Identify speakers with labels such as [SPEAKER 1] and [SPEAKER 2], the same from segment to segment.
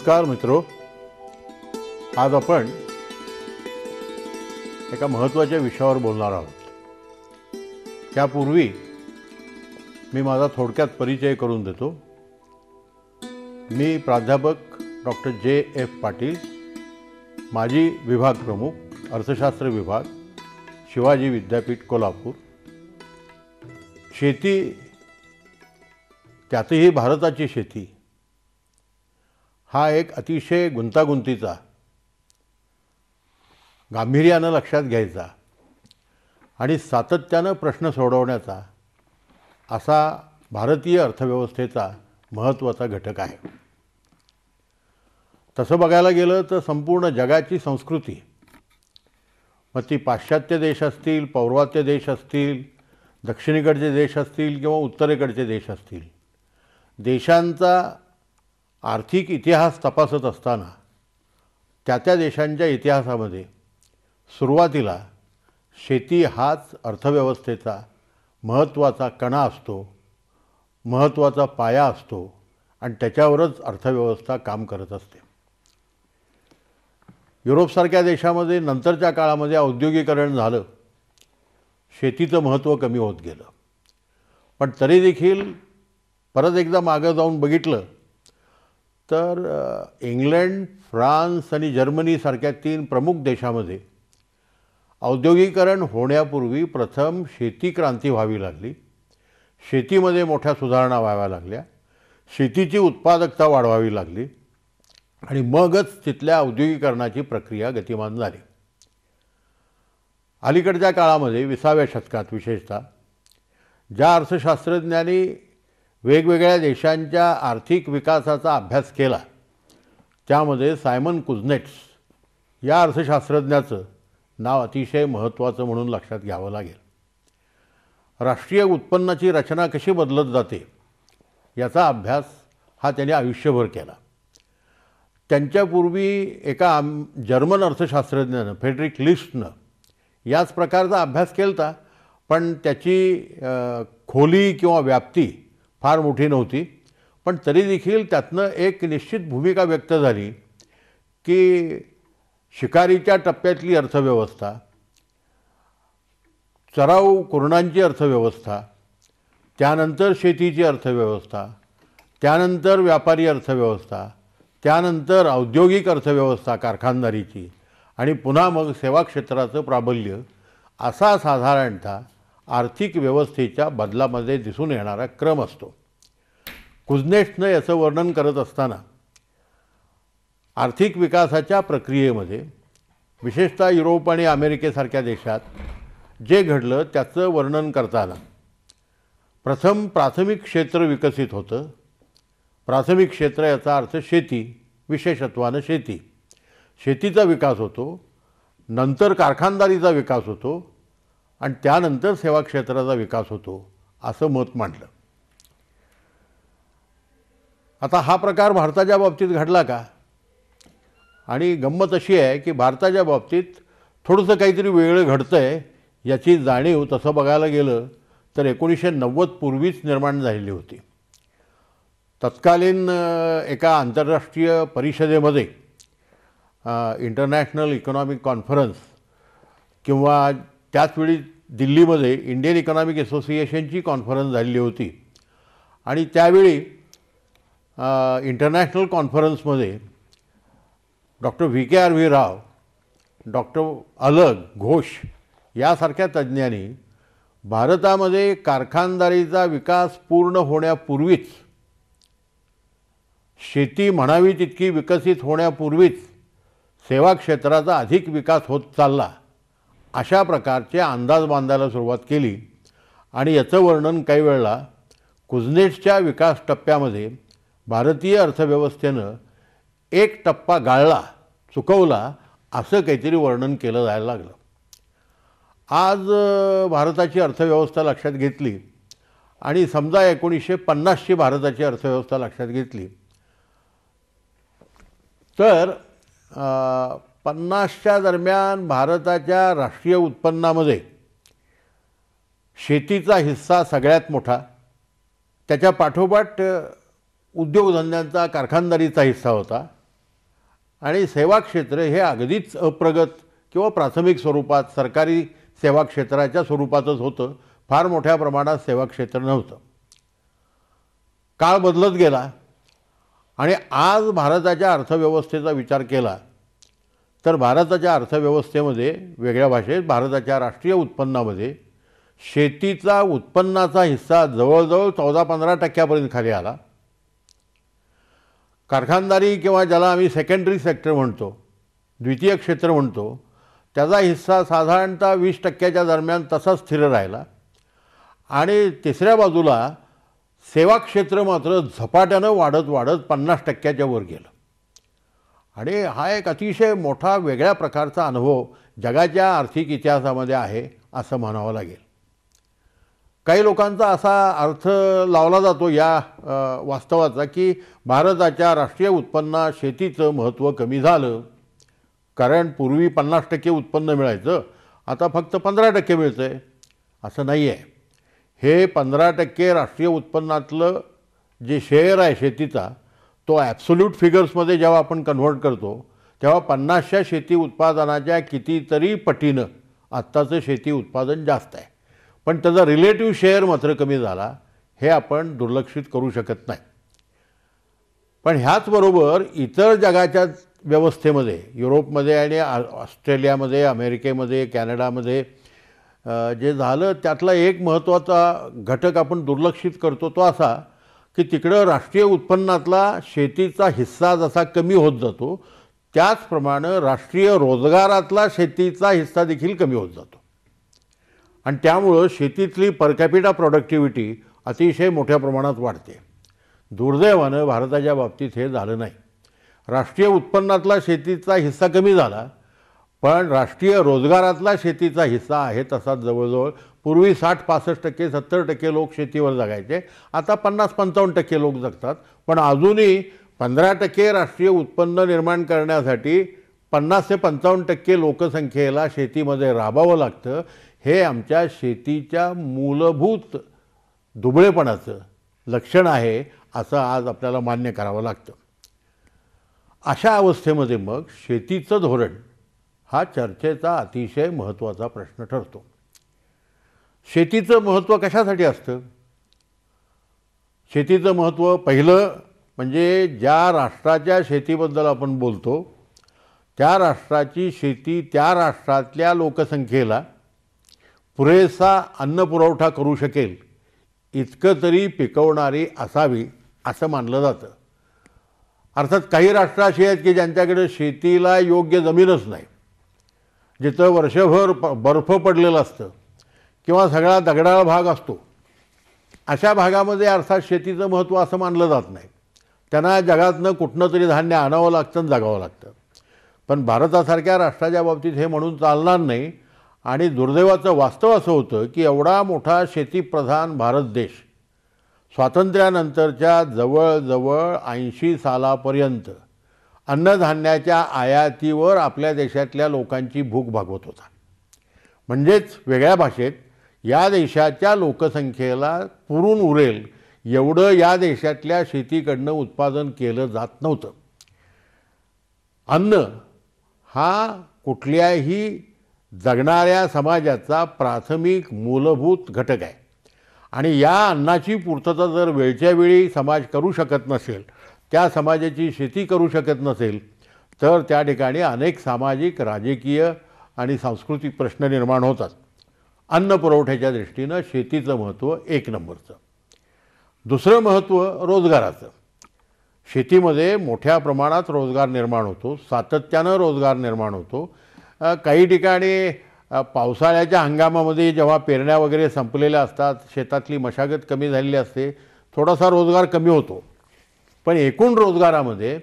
[SPEAKER 1] नमस्कार मित्रो आज आपण एका महत्त्वाच्या विषयावर बोलणार आहोत त्यापूर्वी मी माझा थोडक्यात परिचय करून देतो मी प्राध्यापक डॉक्टर जे एफ पाटील माजी विभाग प्रमुख अर्थशास्त्र विभाग शिवाजी विद्यापीठ कोल्हापूर शेती त्यातही भारताची शेती हा एक अतिशय गुंतागुंतीचा गांभीर्यानं लक्षात घ्यायचा आणि सातत्यानं प्रश्न सोडवण्याचा असा भारतीय अर्थव्यवस्थेचा महत्त्वाचा घटक आहे तसं बघायला गेलं तर संपूर्ण जगाची संस्कृती मग ती पाश्चात्य देश असतील पौर्वात्य देश असतील दक्षिणेकडचे देश असतील किंवा उत्तरेकडचे देश असतील देशांचा आर्थिक इतिहास तपासत असताना त्या त्या देशांच्या इतिहासामध्ये सुरुवातीला शेती हाच अर्थव्यवस्थेचा महत्त्वाचा कणा असतो महत्त्वाचा पाया असतो आणि त्याच्यावरच अर्थव्यवस्था काम करत असते युरोपसारख्या देशामध्ये नंतरच्या काळामध्ये औद्योगिकरण झालं शेतीचं महत्त्व कमी होत गेलं पण तरी देखील परत एकदा मागं जाऊन बघितलं तर इंग्लंड फ्रान्स आणि जर्मनीसारख्या तीन प्रमुख देशामध्ये औद्योगिकरण होण्यापूर्वी प्रथम शेती क्रांती व्हावी लागली शेतीमध्ये मोठ्या सुधारणा व्हाव्या लागल्या शेतीची उत्पादकता वाढवावी लागली आणि मगच तिथल्या औद्योगिकरणाची प्रक्रिया गतिमान झाली अलीकडच्या काळामध्ये विसाव्या शतकात विशेषतः ज्या अर्थशास्त्रज्ञांनी वेगवेगळ्या देशांच्या आर्थिक विकासाचा अभ्यास केला त्यामध्ये सायमन कुझनेट्स या अर्थशास्त्रज्ञाचं नाव अतिशय महत्त्वाचं म्हणून लक्षात घ्यावं लागेल राष्ट्रीय उत्पन्नाची रचना कशी बदलत जाते याचा अभ्यास हा त्यांनी आयुष्यभर केला त्यांच्यापूर्वी एका आम जर्मन अर्थशास्त्रज्ञानं फेडरिक लिस्टनं याच प्रकारचा अभ्यास केला होता पण त्याची खोली किंवा व्याप्ती फार मोठी नव्हती पण तरी देखील त्यातनं एक निश्चित भूमिका व्यक्त झाली की शिकारीच्या टप्प्यातली अर्थव्यवस्था चराव कुरणांची अर्थव्यवस्था त्यानंतर शेतीची अर्थव्यवस्था त्यानंतर व्यापारी अर्थव्यवस्था त्यानंतर औद्योगिक अर्थव्यवस्था कारखानदारीची आणि पुन्हा मग सेवा क्षेत्राचं प्राबल्य असा साधारणतः आर्थिक व्यवस्थेच्या बदलामध्ये दिसून येणारा क्रम असतो कुझनेशनं याचं वर्णन करत असताना आर्थिक विकासाच्या प्रक्रियेमध्ये विशेषतः युरोप आणि अमेरिकेसारख्या देशात जे घडलं त्याचं वर्णन करताना प्रथम प्राथमिक क्षेत्र विकसित होतं प्राथमिक क्षेत्र याचा अर्थ शेती विशेषत्वानं शेती शेतीचा विकास होतो नंतर कारखानदारीचा विकास होतो आणि त्यानंतर सेवा क्षेत्राचा विकास होतो असं मत मांडलं आता हा प्रकार भारताच्या बाबतीत घडला का आणि गंमत अशी आहे की भारताच्या बाबतीत थोडंसं काहीतरी वेगळं घडतं आहे याची जाणीव तसं बघायला गेलं तर एकोणीसशे नव्वदपूर्वीच पूर्वीच निर्माण झालेली होती तत्कालीन एका आंतरराष्ट्रीय परिषदेमध्ये इंटरनॅशनल इकॉनॉमिक कॉन्फरन्स किंवा त्याचवेळी दिल्लीमध्ये इंडियन इकॉनॉमिक असोसिएशनची कॉन्फरन्स झालेली होती आणि त्यावेळी इंटरनॅशनल कॉन्फरन्समध्ये doctor V K R V Rao doctor अलग घोष यासारख्या तज्ज्ञांनी भारतामध्ये कारखानदारीचा विकास पूर्ण होण्यापूर्वीच शेती म्हणावी तितकी विकसित होण्यापूर्वीच सेवा क्षेत्राचा अधिक विकास होत चालला अशा प्रकारचे अंदाज बांधायला सुरुवात केली आणि याचं वर्णन काही वेळेला कुझनेटच्या विकास टप्प्यामध्ये भारतीय अर्थव्यवस्थेनं एक टप्पा गाळला चुकवला असं काहीतरी वर्णन केलं जायला लागलं आज भारताची अर्थव्यवस्था लक्षात घेतली आणि समजा एकोणीसशे पन्नासची भारताची अर्थव्यवस्था लक्षात घेतली तर पन्नासच्या दरम्यान भारताच्या राष्ट्रीय उत्पन्नामध्ये शेतीचा हिस्सा सगळ्यात मोठा त्याच्या पाठोपाठ उद्योगधंद्यांचा कारखानदारीचा हिस्सा होता आणि सेवा क्षेत्र हे अगदीच अप्रगत किंवा प्राथमिक स्वरूपात सरकारी सेवा क्षेत्राच्या स्वरूपातच होतं फार मोठ्या प्रमाणात सेवा क्षेत्र नव्हतं काळ बदलत गेला आणि आज भारताच्या अर्थव्यवस्थेचा विचार केला तर भारताच्या अर्थव्यवस्थेमध्ये वेगळ्या भाषेत भारताच्या राष्ट्रीय उत्पन्नामध्ये शेतीचा उत्पन्नाचा हिस्सा जवळजवळ चौदा पंधरा टक्क्यापर्यंत खाली आला कारखानदारी किंवा ज्याला आम्ही सेकंडरी सेक्टर म्हणतो द्वितीय क्षेत्र म्हणतो त्याचा हिस्सा साधारणतः वीस टक्क्याच्या दरम्यान तसाच स्थिर राहिला आणि तिसऱ्या बाजूला सेवा क्षेत्र मात्र झपाट्यानं वाढत वाढत पन्नास टक्क्याच्या वर गेलं आणि हा एक अतिशय मोठा वेगळ्या प्रकारचा अनुभव जगाच्या आर्थिक इतिहासामध्ये आहे असं म्हणावं लागेल काही लोकांचा असा अर्थ लावला जातो या वास्तवाचा की भारताच्या राष्ट्रीय उत्पन्ना शेतीचं महत्त्व कमी झालं कारण पूर्वी पन्नास टक्के उत्पन्न मिळायचं आता फक्त पंधरा टक्के मिळतं आहे असं नाही आहे हे पंधरा टक्के राष्ट्रीय उत्पन्नातलं जे शेअर आहे शेतीचा तो ॲब्सोल्यूट फिगर्समध्ये जेव्हा आपण कन्व्हर्ट करतो तेव्हा पन्नासच्या शेती उत्पादनाच्या कितीतरी पटीनं आत्ताचं शेती उत्पादन जास्त आहे पण त्याचा रिलेटिव्ह शेअर मात्र कमी झाला हे आपण दुर्लक्षित करू शकत नाही पण ह्याचबरोबर इतर जगाच्या व्यवस्थेमध्ये युरोपमध्ये आणि ऑस्ट्रेलियामध्ये अमेरिकेमध्ये कॅनडामध्ये जे झालं त्यातला एक महत्त्वाचा घटक आपण दुर्लक्षित करतो तो असा की तिकडं राष्ट्रीय उत्पन्नातला शेतीचा हिस्सा जसा कमी होत जातो त्याचप्रमाणे राष्ट्रीय रोजगारातला शेतीचा हिस्सा देखील कमी होत जातो आणि त्यामुळं शेतीतली परकॅपिटा प्रॉडक्टिव्हिटी अतिशय मोठ्या प्रमाणात वाढते दुर्दैवानं भारताच्या बाबतीत हे झालं नाही राष्ट्रीय उत्पन्नातला शेतीचा हिस्सा कमी झाला पण राष्ट्रीय रोजगारातला शेतीचा हिस्सा आहे तसा जवळजवळ पूर्वी साठ पासष्ट टक्के सत्तर टक्के लोक शेतीवर जगायचे आता पन्नास पंचावन्न टक्के लोक जगतात पण अजूनही पंधरा टक्के राष्ट्रीय उत्पन्न निर्माण करण्यासाठी पन्नास ते पंचावन्न टक्के लोकसंख्येला शेतीमध्ये राबावं लागतं हे आमच्या शेतीच्या मूलभूत दुबळेपणाचं लक्षण आहे असं आज आपल्याला मान्य करावं लागतं अशा अवस्थेमध्ये मग शेतीचं धोरण हा चर्चेचा अतिशय महत्त्वाचा प्रश्न ठरतो शेतीचं महत्त्व कशासाठी असतं शेतीचं महत्त्व पहिलं म्हणजे ज्या राष्ट्राच्या शेतीबद्दल आपण बोलतो त्या राष्ट्राची शेती त्या राष्ट्रातल्या लोकसंख्येला पुरेसा अन्नपुरवठा करू शकेल इतकं तरी पिकवणारी असावी असं मानलं जातं अर्थात काही राष्ट्र अशी आहेत की ज्यांच्याकडे शेतीला योग्य जमीनच नाही जिथं वर्षभर बर्फ पडलेलं असतं किंवा सगळा दगडाळ भाग असतो अशा भागामध्ये अर्थात शेतीचं महत्त्व असं मानलं जात नाही त्यांना जगातनं कुठनं तरी धान्य आणावं लागतं आणि जगावं लागतं पण भारतासारख्या राष्ट्राच्या बाबतीत हे म्हणून चालणार नाही आणि दुर्दैवाचं वास्तव असं होतं की एवढा मोठा शेतीप्रधान भारत देश स्वातंत्र्यानंतरच्या जवळजवळ ऐंशी सालापर्यंत अन्नधान्याच्या आयातीवर आपल्या देशातल्या लोकांची भूक भागवत होता म्हणजेच वेगळ्या भाषेत या देशाच्या लोकसंख्येला पुरून उरेल एवढं या देशातल्या शेतीकडनं उत्पादन केलं जात नव्हतं अन्न हा कुठल्याही जगणाऱ्या समाजाचा प्राथमिक मूलभूत घटक आहे आणि या अन्नाची पूर्तता जर वेळच्या वेळी समाज करू शकत नसेल त्या समाजाची शेती करू शकत नसेल तर त्या ठिकाणी अनेक सामाजिक राजकीय आणि सांस्कृतिक प्रश्न निर्माण होतात अन्न पुरवठ्याच्या दृष्टीनं शेतीचं महत्त्व एक नंबरचं दुसरं महत्त्व रोजगाराचं शेतीमध्ये मोठ्या प्रमाणात रोजगार निर्माण होतो सातत्यानं रोजगार निर्माण होतो काही ठिकाणी पावसाळ्याच्या हंगामामध्ये जेव्हा पेरण्या वगैरे संपलेल्या असतात शेतातली मशागत कमी झालेली असते थोडासा रोजगार कमी होतो पण एकूण रोजगारामध्ये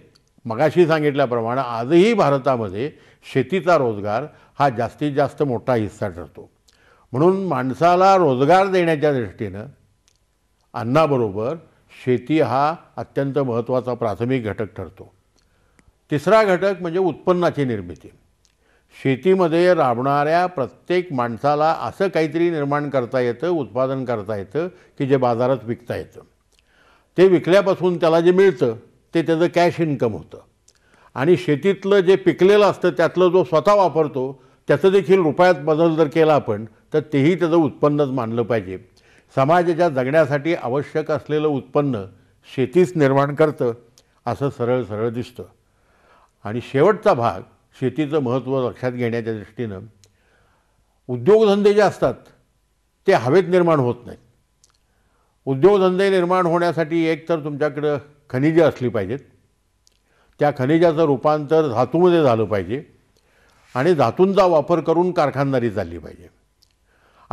[SPEAKER 1] मगाशी सांगितल्याप्रमाणे आजही भारतामध्ये शेतीचा रोजगार हा जास्तीत जास्त मोठा हिस्सा ठरतो म्हणून माणसाला रोजगार देण्याच्या दृष्टीनं अन्नाबरोबर शेती हा अत्यंत महत्त्वाचा प्राथमिक घटक ठरतो तिसरा घटक म्हणजे उत्पन्नाची निर्मिती शेतीमध्ये राबणाऱ्या प्रत्येक माणसाला असं काहीतरी निर्माण करता येतं उत्पादन करता येतं की जे बाजारात विकता येतं ते विकल्यापासून त्याला जे मिळतं ते त्याचं कॅश इन्कम होतं आणि शेतीतलं जे पिकलेलं असतं त्यातलं जो स्वतः वापरतो त्याचं देखील रुपयात बदल जर केला आपण तर तेही त्याचं उत्पन्नच मानलं पाहिजे समाजाच्या जगण्यासाठी आवश्यक असलेलं उत्पन्न शेतीच निर्माण करतं असं सरळ सरळ दिसतं आणि शेवटचा भाग शेतीचं महत्त्व लक्षात घेण्याच्या दृष्टीनं उद्योगधंदे जे असतात ते हवेत निर्माण होत नाहीत उद्योगधंदे निर्माण होण्यासाठी एकतर तुमच्याकडं खनिजे असली पाहिजेत त्या खनिजाचं रूपांतर धातूमध्ये झालं पाहिजे आणि धातूंचा वापर करून कारखानदारी चालली पाहिजे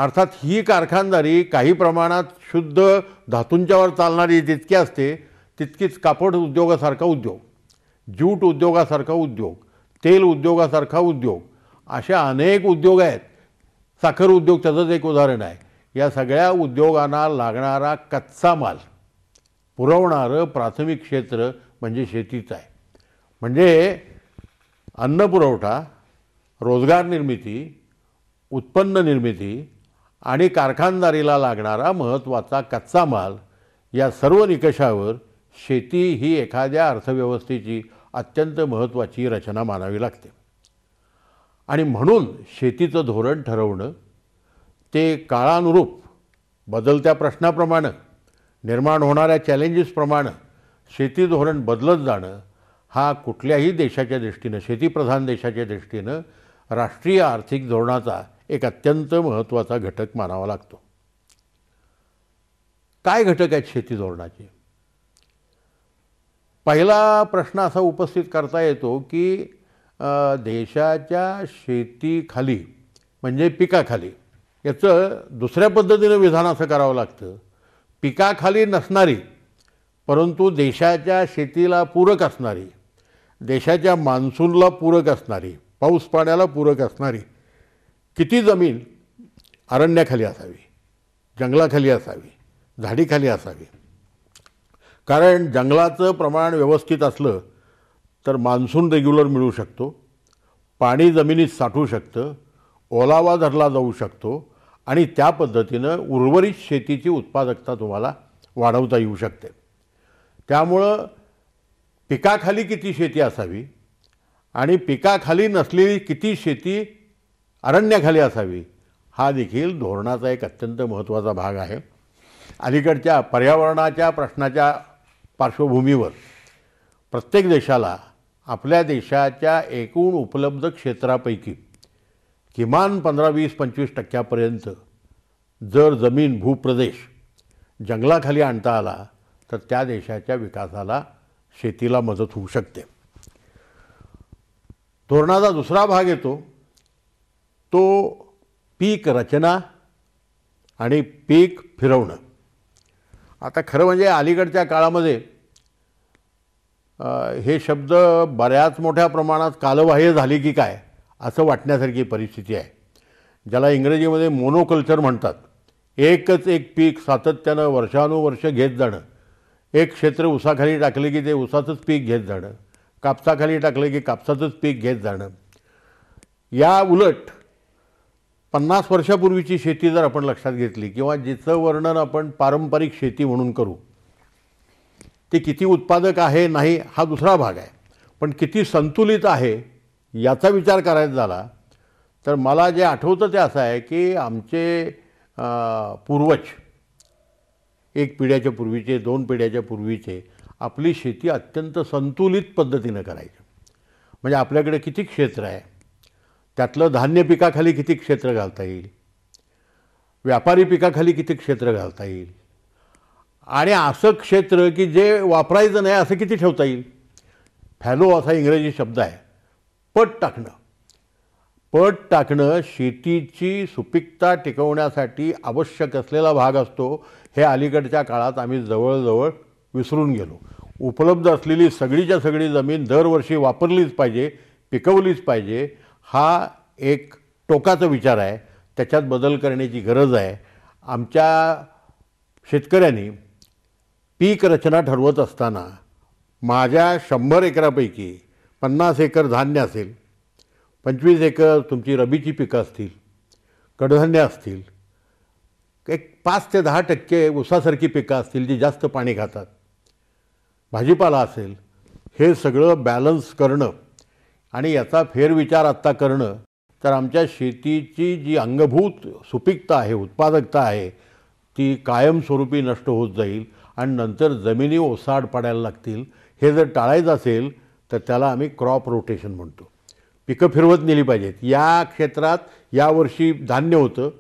[SPEAKER 1] अर्थात ही कारखानदारी काही प्रमाणात शुद्ध धातूंच्यावर चालणारी जितकी असते तितकीच कापड उद्योगासारखा उद्योग ज्यूट उद्योगासारखा उद्योग तेल उद्योगासारखा उद्योग अशा अनेक उद्योग आहेत साखर उद्योग त्याचंच एक उदाहरण आहे या सगळ्या उद्योगांना लागणारा कच्चा माल पुरवणारं प्राथमिक क्षेत्र म्हणजे शेतीचं आहे म्हणजे अन्न पुरवठा रोजगार निर्मिती उत्पन्न निर्मिती आणि कारखानदारीला लागणारा महत्त्वाचा कच्चा माल या सर्व निकषावर शेती ही एखाद्या अर्थव्यवस्थेची अत्यंत महत्त्वाची रचना मानावी लागते आणि म्हणून शेतीचं धोरण ठरवणं ते काळानुरूप बदलत्या प्रश्नाप्रमाणे निर्माण होणाऱ्या चॅलेंजेसप्रमाणे शेती धोरण बदलत जाणं हा कुठल्याही देशाच्या दृष्टीनं शेतीप्रधान देशाच्या दृष्टीनं राष्ट्रीय आर्थिक धोरणाचा एक अत्यंत महत्त्वाचा घटक मानावा लागतो काय घटक आहेत शेती धोरणाचे पहिला प्रश्न असा उपस्थित करता येतो की देशाच्या शेतीखाली म्हणजे पिकाखाली याचं दुसऱ्या पद्धतीनं विधान असं करावं लागतं पिकाखाली नसणारी परंतु देशाच्या शेतीला पूरक असणारी देशाच्या मान्सूनला पूरक असणारी पाऊस पाण्याला पूरक असणारी किती जमीन अरण्याखाली असावी जंगलाखाली असावी झाडीखाली असावी कारण जंगलाचं प्रमाण व्यवस्थित असलं तर मान्सून रेग्युलर मिळू शकतो पाणी जमिनीत साठू शकतं ओलावा धरला जाऊ शकतो आणि त्या पद्धतीनं उर्वरित शेतीची उत्पादकता तुम्हाला वाढवता येऊ शकते त्यामुळं पिकाखाली किती शेती असावी आणि पिकाखाली नसलेली किती शेती अरण्याखाली असावी हा देखील धोरणाचा एक अत्यंत महत्त्वाचा भाग आहे अलीकडच्या पर्यावरणाच्या प्रश्नाच्या पार्श्वभूमीवर प्रत्येक देशाला आपल्या देशाच्या एकूण उपलब्ध क्षेत्रापैकी किमान पंधरा वीस पंचवीस टक्क्यापर्यंत जर जमीन भूप्रदेश जंगलाखाली आणता आला तर त्या देशाच्या विकासाला शेतीला मदत होऊ शकते धोरणाचा दुसरा भाग येतो तो पीक रचना आणि पीक फिरवणं आता खरं म्हणजे अलीकडच्या काळामध्ये हे शब्द बऱ्याच मोठ्या प्रमाणात कालबाह्य झाले की काय असं वाटण्यासारखी परिस्थिती आहे ज्याला इंग्रजीमध्ये मोनोकल्चर म्हणतात एकच एक पीक सातत्यानं वर्षानुवर्ष घेत जाणं एक क्षेत्र उसाखाली टाकलं की ते उसाचंच पीक घेत जाणं कापसाखाली टाकलं की कापसाचंच पीक घेत जाणं या उलट पन्नास वर्षापूर्वीची शेती जर आपण लक्षात घेतली किंवा जिचं वर्णन आपण पारंपरिक शेती म्हणून करू ते किती उत्पादक आहे नाही हा दुसरा भाग आहे पण किती संतुलित आहे याचा विचार करायचा झाला तर मला जे आठवतं ते असं आहे की आमचे पूर्वज एक पिढ्याच्या पूर्वीचे दोन पिढ्याच्या पूर्वीचे आपली शेती अत्यंत संतुलित पद्धतीनं करायची म्हणजे आपल्याकडे किती क्षेत्र आहे त्यातलं धान्य पिकाखाली किती क्षेत्र घालता येईल व्यापारी पिकाखाली किती क्षेत्र घालता येईल आणि असं क्षेत्र की जे वापरायचं नाही असं किती ठेवता येईल फॅलो असा इंग्रजी शब्द आहे पट टाकणं पट टाकणं शेतीची सुपिकता टिकवण्यासाठी आवश्यक असलेला भाग असतो हे अलीकडच्या काळात आम्ही जवळजवळ विसरून गेलो उपलब्ध असलेली सगळीच्या सगळी जमीन दरवर्षी वापरलीच पाहिजे पिकवलीच पाहिजे हा एक टोकाचा विचार आहे त्याच्यात बदल करण्याची गरज आहे आमच्या शेतकऱ्यांनी पीक रचना ठरवत असताना माझ्या शंभर एकरापैकी पन्नास एकर धान्य असेल पंचवीस एकर तुमची रबीची पिकं असतील कडधान्य असतील एक पाच ते दहा टक्के ऊसासारखी पिकं असतील जी जास्त पाणी खातात भाजीपाला असेल हे सगळं बॅलन्स करणं आणि याचा फेरविचार आत्ता करणं तर आमच्या शेतीची जी अंगभूत सुपिकता आहे उत्पादकता आहे ती कायमस्वरूपी नष्ट होत जाईल आणि नंतर जमिनी ओसाड पडायला लागतील हे जर टाळायचं असेल तर त्याला आम्ही क्रॉप रोटेशन म्हणतो पिकं फिरवत नेली पाहिजेत या क्षेत्रात यावर्षी धान्य होतं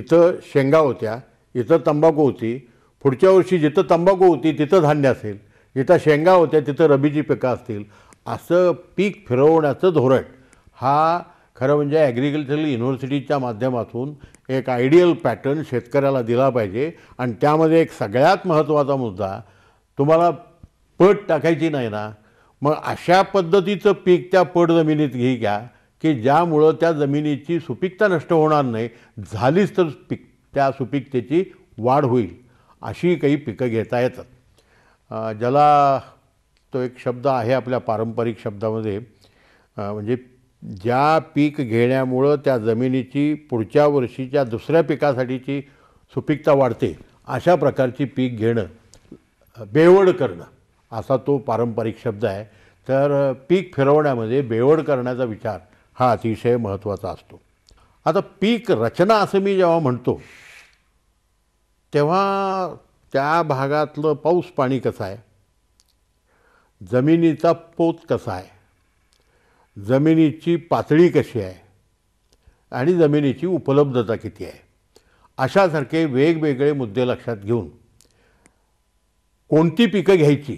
[SPEAKER 1] इथं शेंगा होत्या इथं तंबाखू होती पुढच्या वर्षी जिथं तंबाखू होती तिथं धान्य असेल जिथं शेंगा होत्या तिथं रबीची पिकं असतील असं पीक फिरवण्याचं धोरण हा खरं म्हणजे ॲग्रिकल्चरल युनिव्हर्सिटीच्या माध्यमातून एक आयडियल पॅटर्न शेतकऱ्याला दिला पाहिजे आणि त्यामध्ये एक सगळ्यात महत्त्वाचा मुद्दा तुम्हाला पट टाकायची नाही ना मग अशा पद्धतीचं पीक त्या पट जमिनीत घे घ्या की ज्यामुळं त्या जमिनीची सुपीकता नष्ट होणार नाही झालीच तर पीक त्या सुपीकतेची वाढ होईल अशी काही पिकं घेता येतात ज्याला तो एक शब्द आहे आपल्या पारंपरिक शब्दामध्ये म्हणजे ज्या पीक घेण्यामुळं त्या जमिनीची पुढच्या वर्षीच्या दुसऱ्या पिकासाठीची सुपीकता वाढते अशा प्रकारची पीक घेणं बेवड करणं असा तो पारंपरिक शब्द आहे तर पीक फिरवण्यामध्ये बेवड करण्याचा विचार हा अतिशय महत्त्वाचा असतो आता पीक रचना असं मी जेव्हा म्हणतो तेव्हा त्या भागातलं पाऊस पाणी कसं आहे जमिनीचा पोत कसा आहे जमिनीची पातळी कशी आहे आणि जमिनीची उपलब्धता किती आहे अशासारखे वेगवेगळे मुद्दे लक्षात घेऊन कोणती पिकं घ्यायची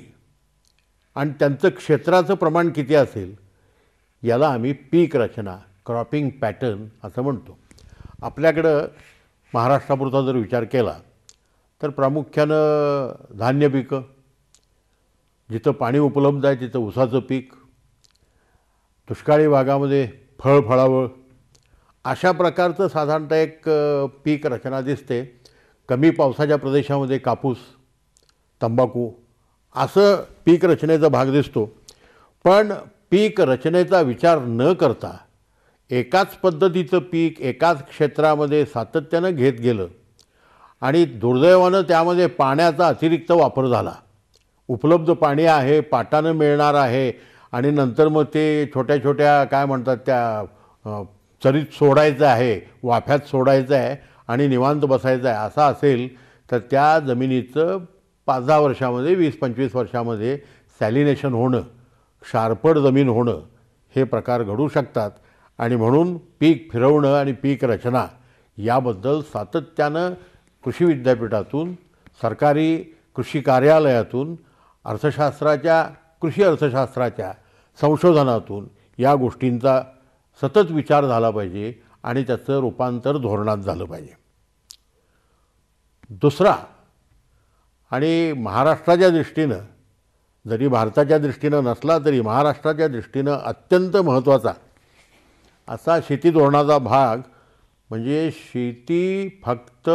[SPEAKER 1] आणि त्यांचं क्षेत्राचं प्रमाण किती असेल याला आम्ही पीक रचना क्रॉपिंग पॅटर्न असं म्हणतो आपल्याकडं महाराष्ट्रापुरता जर विचार केला तर प्रामुख्यानं धान्य पिकं जिथं पाणी उपलब्ध आहे तिथं उसाचं पीक दुष्काळी भागामध्ये फळफळावळ अशा प्रकारचं साधारणतः एक पीक रचना दिसते कमी पावसाच्या प्रदेशामध्ये कापूस तंबाखू असं पीक रचनेचा भाग दिसतो पण पीक रचनेचा विचार न करता एकाच पद्धतीचं पीक एकाच क्षेत्रामध्ये सातत्यानं घेत गेलं आणि दुर्दैवानं त्यामध्ये पाण्याचा अतिरिक्त वापर झाला उपलब्ध पाणी आहे पाटानं मिळणार आहे आणि नंतर मग ते छोट्या छोट्या काय म्हणतात त्या चरीत सोडायचं आहे वाफ्यात सोडायचं आहे आणि निवांत बसायचं आहे असं असेल तर त्या जमिनीचं पाच दहा वर्षामध्ये वीस पंचवीस वर्षामध्ये सॅलिनेशन होणं क्षारपड जमीन होणं हे प्रकार घडू शकतात आणि म्हणून पीक फिरवणं आणि पीक रचना याबद्दल सातत्यानं कृषी विद्यापीठातून सरकारी कृषी कार्यालयातून अर्थशास्त्राच्या कृषी अर्थशास्त्राच्या संशोधनातून या गोष्टींचा सतत विचार झाला पाहिजे आणि त्याचं रूपांतर धोरणात झालं पाहिजे दुसरा आणि महाराष्ट्राच्या दृष्टीनं जरी भारताच्या दृष्टीनं नसला तरी महाराष्ट्राच्या दृष्टीनं अत्यंत महत्त्वाचा असा शेती धोरणाचा भाग म्हणजे शेती फक्त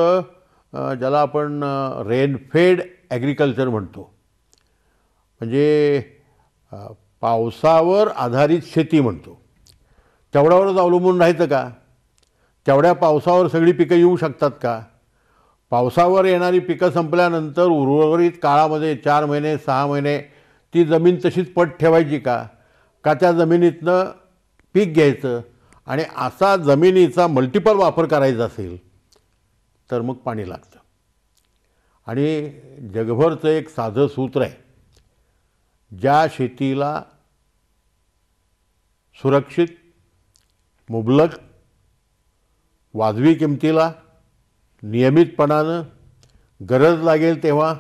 [SPEAKER 1] ज्याला आपण रेनफेड ॲग्रिकल्चर म्हणतो म्हणजे पावसावर आधारित शेती म्हणतो तेवढ्यावरच अवलंबून राहायचं का तेवढ्या पावसावर सगळी पिकं येऊ शकतात का पावसावर येणारी पिकं संपल्यानंतर उर्वरित काळामध्ये चार महिने सहा महिने ती जमीन तशीच पट ठेवायची का का त्या जमिनीतनं पीक घ्यायचं आणि असा जमिनीचा मल्टिपल वापर करायचा असेल तर मग पाणी लागतं आणि जगभरचं एक साधं सूत्र आहे ज्या शेतीला सुरक्षित मुबलक वाजवी किमतीला नियमितपणानं गरज लागेल तेव्हा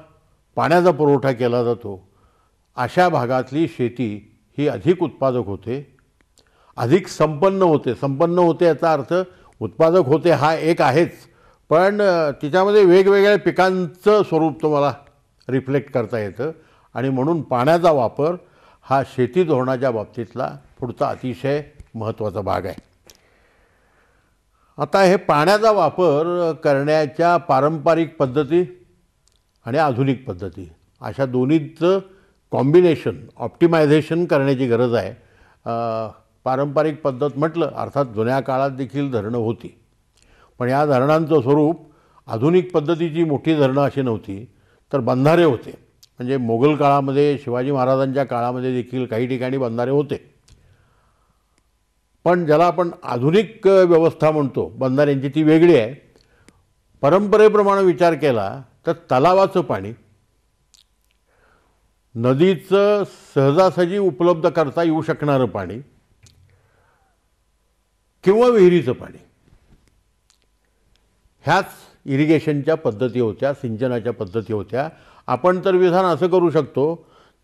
[SPEAKER 1] पाण्याचा पुरवठा केला जातो अशा भागातली शेती ही अधिक उत्पादक होते अधिक संपन्न होते संपन्न होते याचा अर्थ उत्पादक होते हा एक आहेच पण तिच्यामध्ये वेगवेगळ्या पिकांचं स्वरूप तुम्हाला रिफ्लेक्ट करता येतं आणि म्हणून पाण्याचा वापर हा शेती धोरणाच्या बाबतीतला पुढचा अतिशय महत्त्वाचा भाग आहे आता हे पाण्याचा वापर करण्याच्या पारंपरिक पद्धती आणि आधुनिक पद्धती अशा दोन्हीचं कॉम्बिनेशन ऑप्टिमायझेशन करण्याची गरज आहे पारंपरिक पद्धत म्हटलं अर्थात जुन्या काळात देखील धरणं होती पण या धरणांचं स्वरूप आधुनिक पद्धतीची मोठी धरणं अशी नव्हती तर बंधारे होते म्हणजे मोगल काळामध्ये शिवाजी महाराजांच्या काळामध्ये देखील काही ठिकाणी बंधारे होते पण ज्याला आपण आधुनिक व्यवस्था म्हणतो बंधाऱ्यांची ती वेगळी आहे परंपरेप्रमाणे विचार केला तर तलावाचं पाणी नदीचं सहजासहजी उपलब्ध करता येऊ शकणारं पाणी किंवा विहिरीचं पाणी ह्याच इरिगेशनच्या पद्धती होत्या सिंचनाच्या पद्धती होत्या आपण तर विधान असं करू शकतो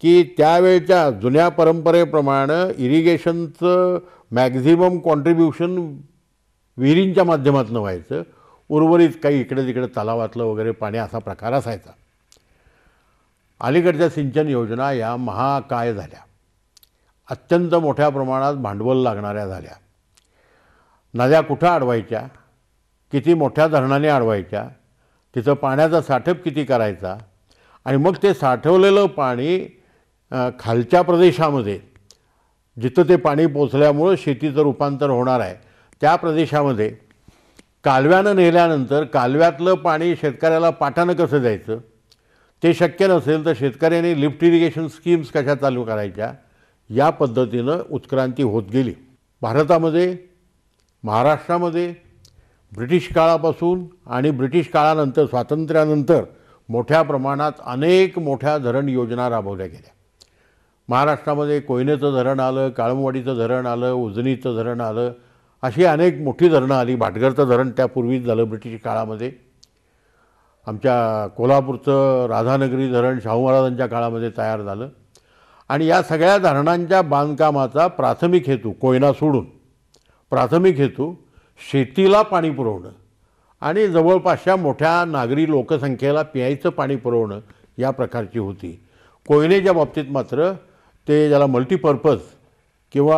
[SPEAKER 1] की त्यावेळच्या जुन्या परंपरेप्रमाणे इरिगेशनचं मॅक्झिमम कॉन्ट्रीब्युशन विहिरींच्या माध्यमातून व्हायचं उर्वरित काही इकडे तिकडे तलावातलं वगैरे पाणी असा प्रकार असायचा अलीकडच्या सिंचन योजना या महाकाय झाल्या अत्यंत मोठ्या प्रमाणात भांडवल लागणाऱ्या झाल्या नद्या कुठं अडवायच्या किती मोठ्या धरणाने अडवायच्या तिथं पाण्याचा साठप किती करायचा आणि मग ते साठवलेलं पाणी खालच्या प्रदेशामध्ये जिथं ते पाणी पोचल्यामुळं शेतीचं रूपांतर होणार आहे त्या प्रदेशामध्ये कालव्यानं नेल्यानंतर कालव्यातलं पाणी शेतकऱ्याला पाठानं कसं द्यायचं ते शक्य नसेल तर शेतकऱ्याने लिफ्ट इरिगेशन स्कीम्स कशा चालू करायच्या या पद्धतीनं उत्क्रांती होत गेली भारतामध्ये महाराष्ट्रामध्ये ब्रिटिश काळापासून आणि ब्रिटिश काळानंतर स्वातंत्र्यानंतर मोठ्या प्रमाणात अनेक मोठ्या धरण योजना राबवल्या गेल्या महाराष्ट्रामध्ये कोयनेचं धरण आलं काळमवाडीचं धरण आलं उजनीचं धरण आलं अशी अनेक मोठी धरणं आली भाटघरचं धरण त्यापूर्वीच झालं ब्रिटिश काळामध्ये आमच्या कोल्हापूरचं राधानगरी धरण शाहू महाराजांच्या काळामध्ये तयार झालं आणि या सगळ्या धरणांच्या बांधकामाचा प्राथमिक हेतू कोयना सोडून प्राथमिक हेतू शेतीला पाणी पुरवणं आणि जवळपासच्या मोठ्या नागरी लोकसंख्येला प्यायचं पाणी पुरवणं या प्रकारची होती कोयनेच्या बाबतीत मात्र ते ज्याला मल्टीपर्पज किंवा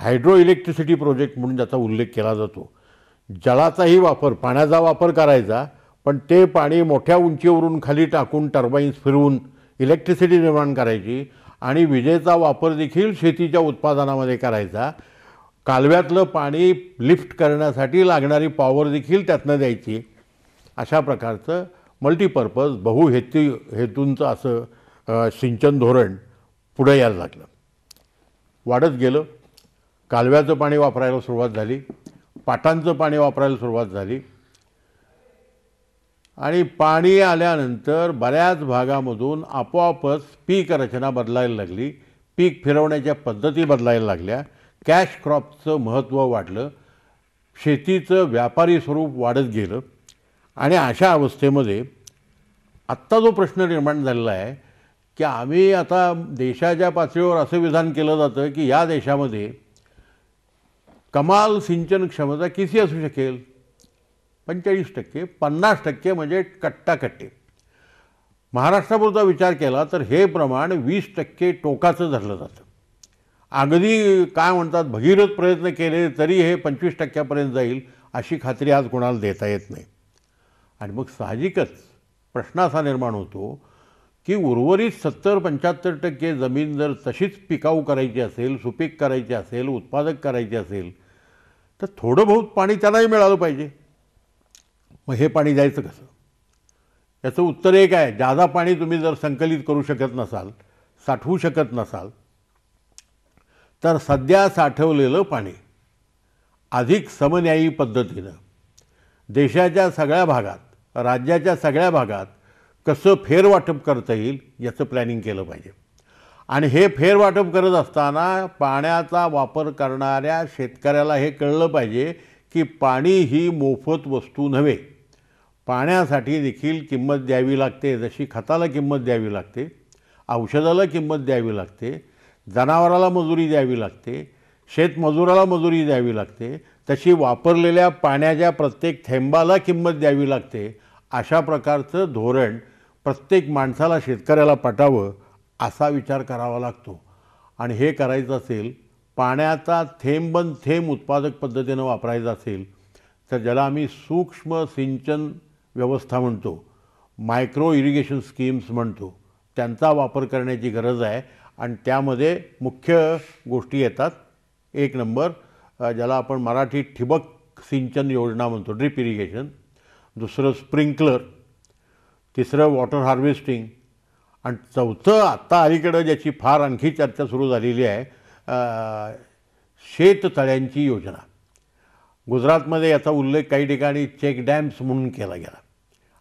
[SPEAKER 1] हायड्रो इलेक्ट्रिसिटी प्रोजेक्ट म्हणून ज्याचा उल्लेख केला जातो जळाचाही वापर पाण्याचा वापर करायचा पण ते पाणी मोठ्या उंचीवरून खाली टाकून टर्बाईन्स फिरवून इलेक्ट्रिसिटी निर्माण करायची आणि विजेचा वापर देखील शेतीच्या उत्पादनामध्ये करायचा कालव्यातलं पाणी लिफ्ट करण्यासाठी लागणारी पॉवर देखील त्यातनं द्यायची अशा प्रकारचं मल्टीपर्पज बहुहेतू हेतूंचं असं सिंचन धोरण पुढे यायला लागलं वाढत गेलं कालव्याचं पाणी वापरायला सुरुवात झाली पाटांचं पाणी वापरायला सुरुवात झाली आणि पाणी आल्यानंतर बऱ्याच भागामधून आपोआपच पीक रचना बदलायला लागली पीक फिरवण्याच्या पद्धती बदलायला लागल्या कॅश क्रॉपचं महत्त्व वाढलं शेतीचं व्यापारी स्वरूप वाढत गेलं आणि अशा अवस्थेमध्ये आत्ता जो प्रश्न निर्माण झालेला आहे की आम्ही आता देशाच्या पातळीवर असं विधान केलं जातं की या देशामध्ये कमाल सिंचन क्षमता किती असू शकेल पंचेचाळीस टक्के पन्नास टक्के म्हणजे कट्टाकट्टे महाराष्ट्रापुरता विचार केला तर हे प्रमाण वीस टक्के टोकाचं धरलं जातं अगदी काय म्हणतात भगीरथ प्रयत्न केले तरी हे पंचवीस टक्क्यापर्यंत जाईल अशी खात्री आज कोणाला देता येत नाही आणि मग साहजिकच प्रश्न असा निर्माण होतो की उर्वरित सत्तर पंच्याहत्तर टक्के जमीन जर तशीच पिकाऊ करायची असेल सुपीक करायची असेल उत्पादक करायची असेल तर थोडं बहुत पाणी त्यालाही मिळालं पाहिजे मग हे पाणी जायचं कसं याचं उत्तर एक आहे जादा पाणी तुम्ही जर संकलित करू शकत नसाल साठवू शकत नसाल तर सध्या साठवलेलं पाणी अधिक समन्यायी पद्धतीनं देशाच्या सगळ्या भागात राज्याच्या सगळ्या भागात कसं फेरवाटप करता येईल याचं प्लॅनिंग केलं पाहिजे आणि हे फेरवाटप करत असताना पाण्याचा वापर करणाऱ्या शेतकऱ्याला हे कळलं पाहिजे की पाणी ही मोफत वस्तू नव्हे पाण्यासाठी देखील किंमत द्यावी लागते जशी खताला किंमत द्यावी लागते औषधाला किंमत द्यावी लागते जनावराला मजुरी द्यावी लागते शेतमजुराला मजुरी द्यावी लागते तशी वापरलेल्या पाण्याच्या प्रत्येक थेंबाला किंमत द्यावी लागते अशा प्रकारचं धोरण प्रत्येक माणसाला शेतकऱ्याला पटावं असा विचार करावा लागतो आणि हे करायचं असेल पाण्याचा थेंबन थेंब उत्पादक पद्धतीनं वापरायचा असेल तर ज्याला आम्ही सूक्ष्म सिंचन व्यवस्था म्हणतो मायक्रो इरिगेशन स्कीम्स म्हणतो त्यांचा वापर करण्याची गरज आहे आणि त्यामध्ये मुख्य गोष्टी येतात एक नंबर ज्याला आपण मराठी ठिबक सिंचन योजना म्हणतो ड्रीप इरिगेशन दुसरं स्प्रिंकलर तिसरं वॉटर हार्वेस्टिंग आणि चौथं आत्ता अलीकडं ज्याची फार आणखी चर्चा सुरू झालेली आहे शेततळ्यांची योजना गुजरातमध्ये याचा उल्लेख काही ठिकाणी चेक डॅम्स म्हणून केला गेला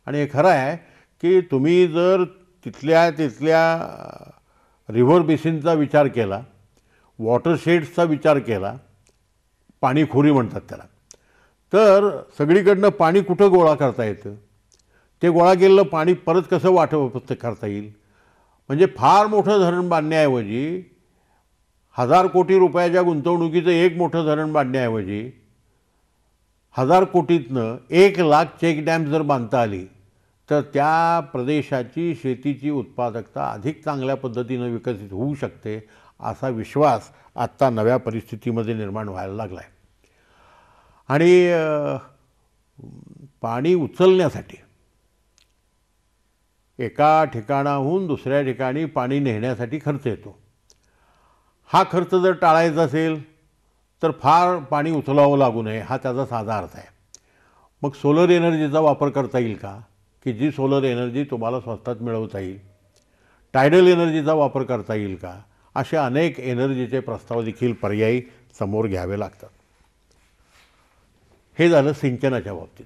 [SPEAKER 1] आणि हे खरं आहे की तुम्ही जर तिथल्या तिथल्या रिव्हर बेसिनचा विचार केला वॉटरशेड्सचा विचार केला पाणीखोरी म्हणतात त्याला तर सगळीकडनं पाणी कुठं गोळा करता येतं ते गोळा केलेलं पाणी परत कसं वाटप करता येईल म्हणजे फार मोठं धरण बांधण्याऐवजी हजार कोटी रुपयाच्या गुंतवणुकीचं एक मोठं धरण बांधण्याऐवजी हजार कोटीतनं एक लाख चेक डॅम जर बांधता आली तर त्या प्रदेशाची शेतीची उत्पादकता अधिक चांगल्या पद्धतीनं विकसित होऊ शकते असा विश्वास आत्ता नव्या परिस्थितीमध्ये निर्माण व्हायला लागला आहे आणि पाणी उचलण्यासाठी एका ठिकाणाहून दुसऱ्या ठिकाणी पाणी नेण्यासाठी खर्च येतो हा खर्च जर टाळायचा असेल तर फार पाणी उचलावं लागू नये हा त्याचा साधा अर्थ आहे मग सोलर एनर्जीचा वापर करता येईल का की जी सोलर एनर्जी तुम्हाला स्वस्तात मिळवता येईल टायडल एनर्जीचा वापर करता येईल का असे अनेक एनर्जीचे प्रस्ताव देखील पर्यायी समोर घ्यावे लागतात हे झालं सिंचनाच्या बाबतीत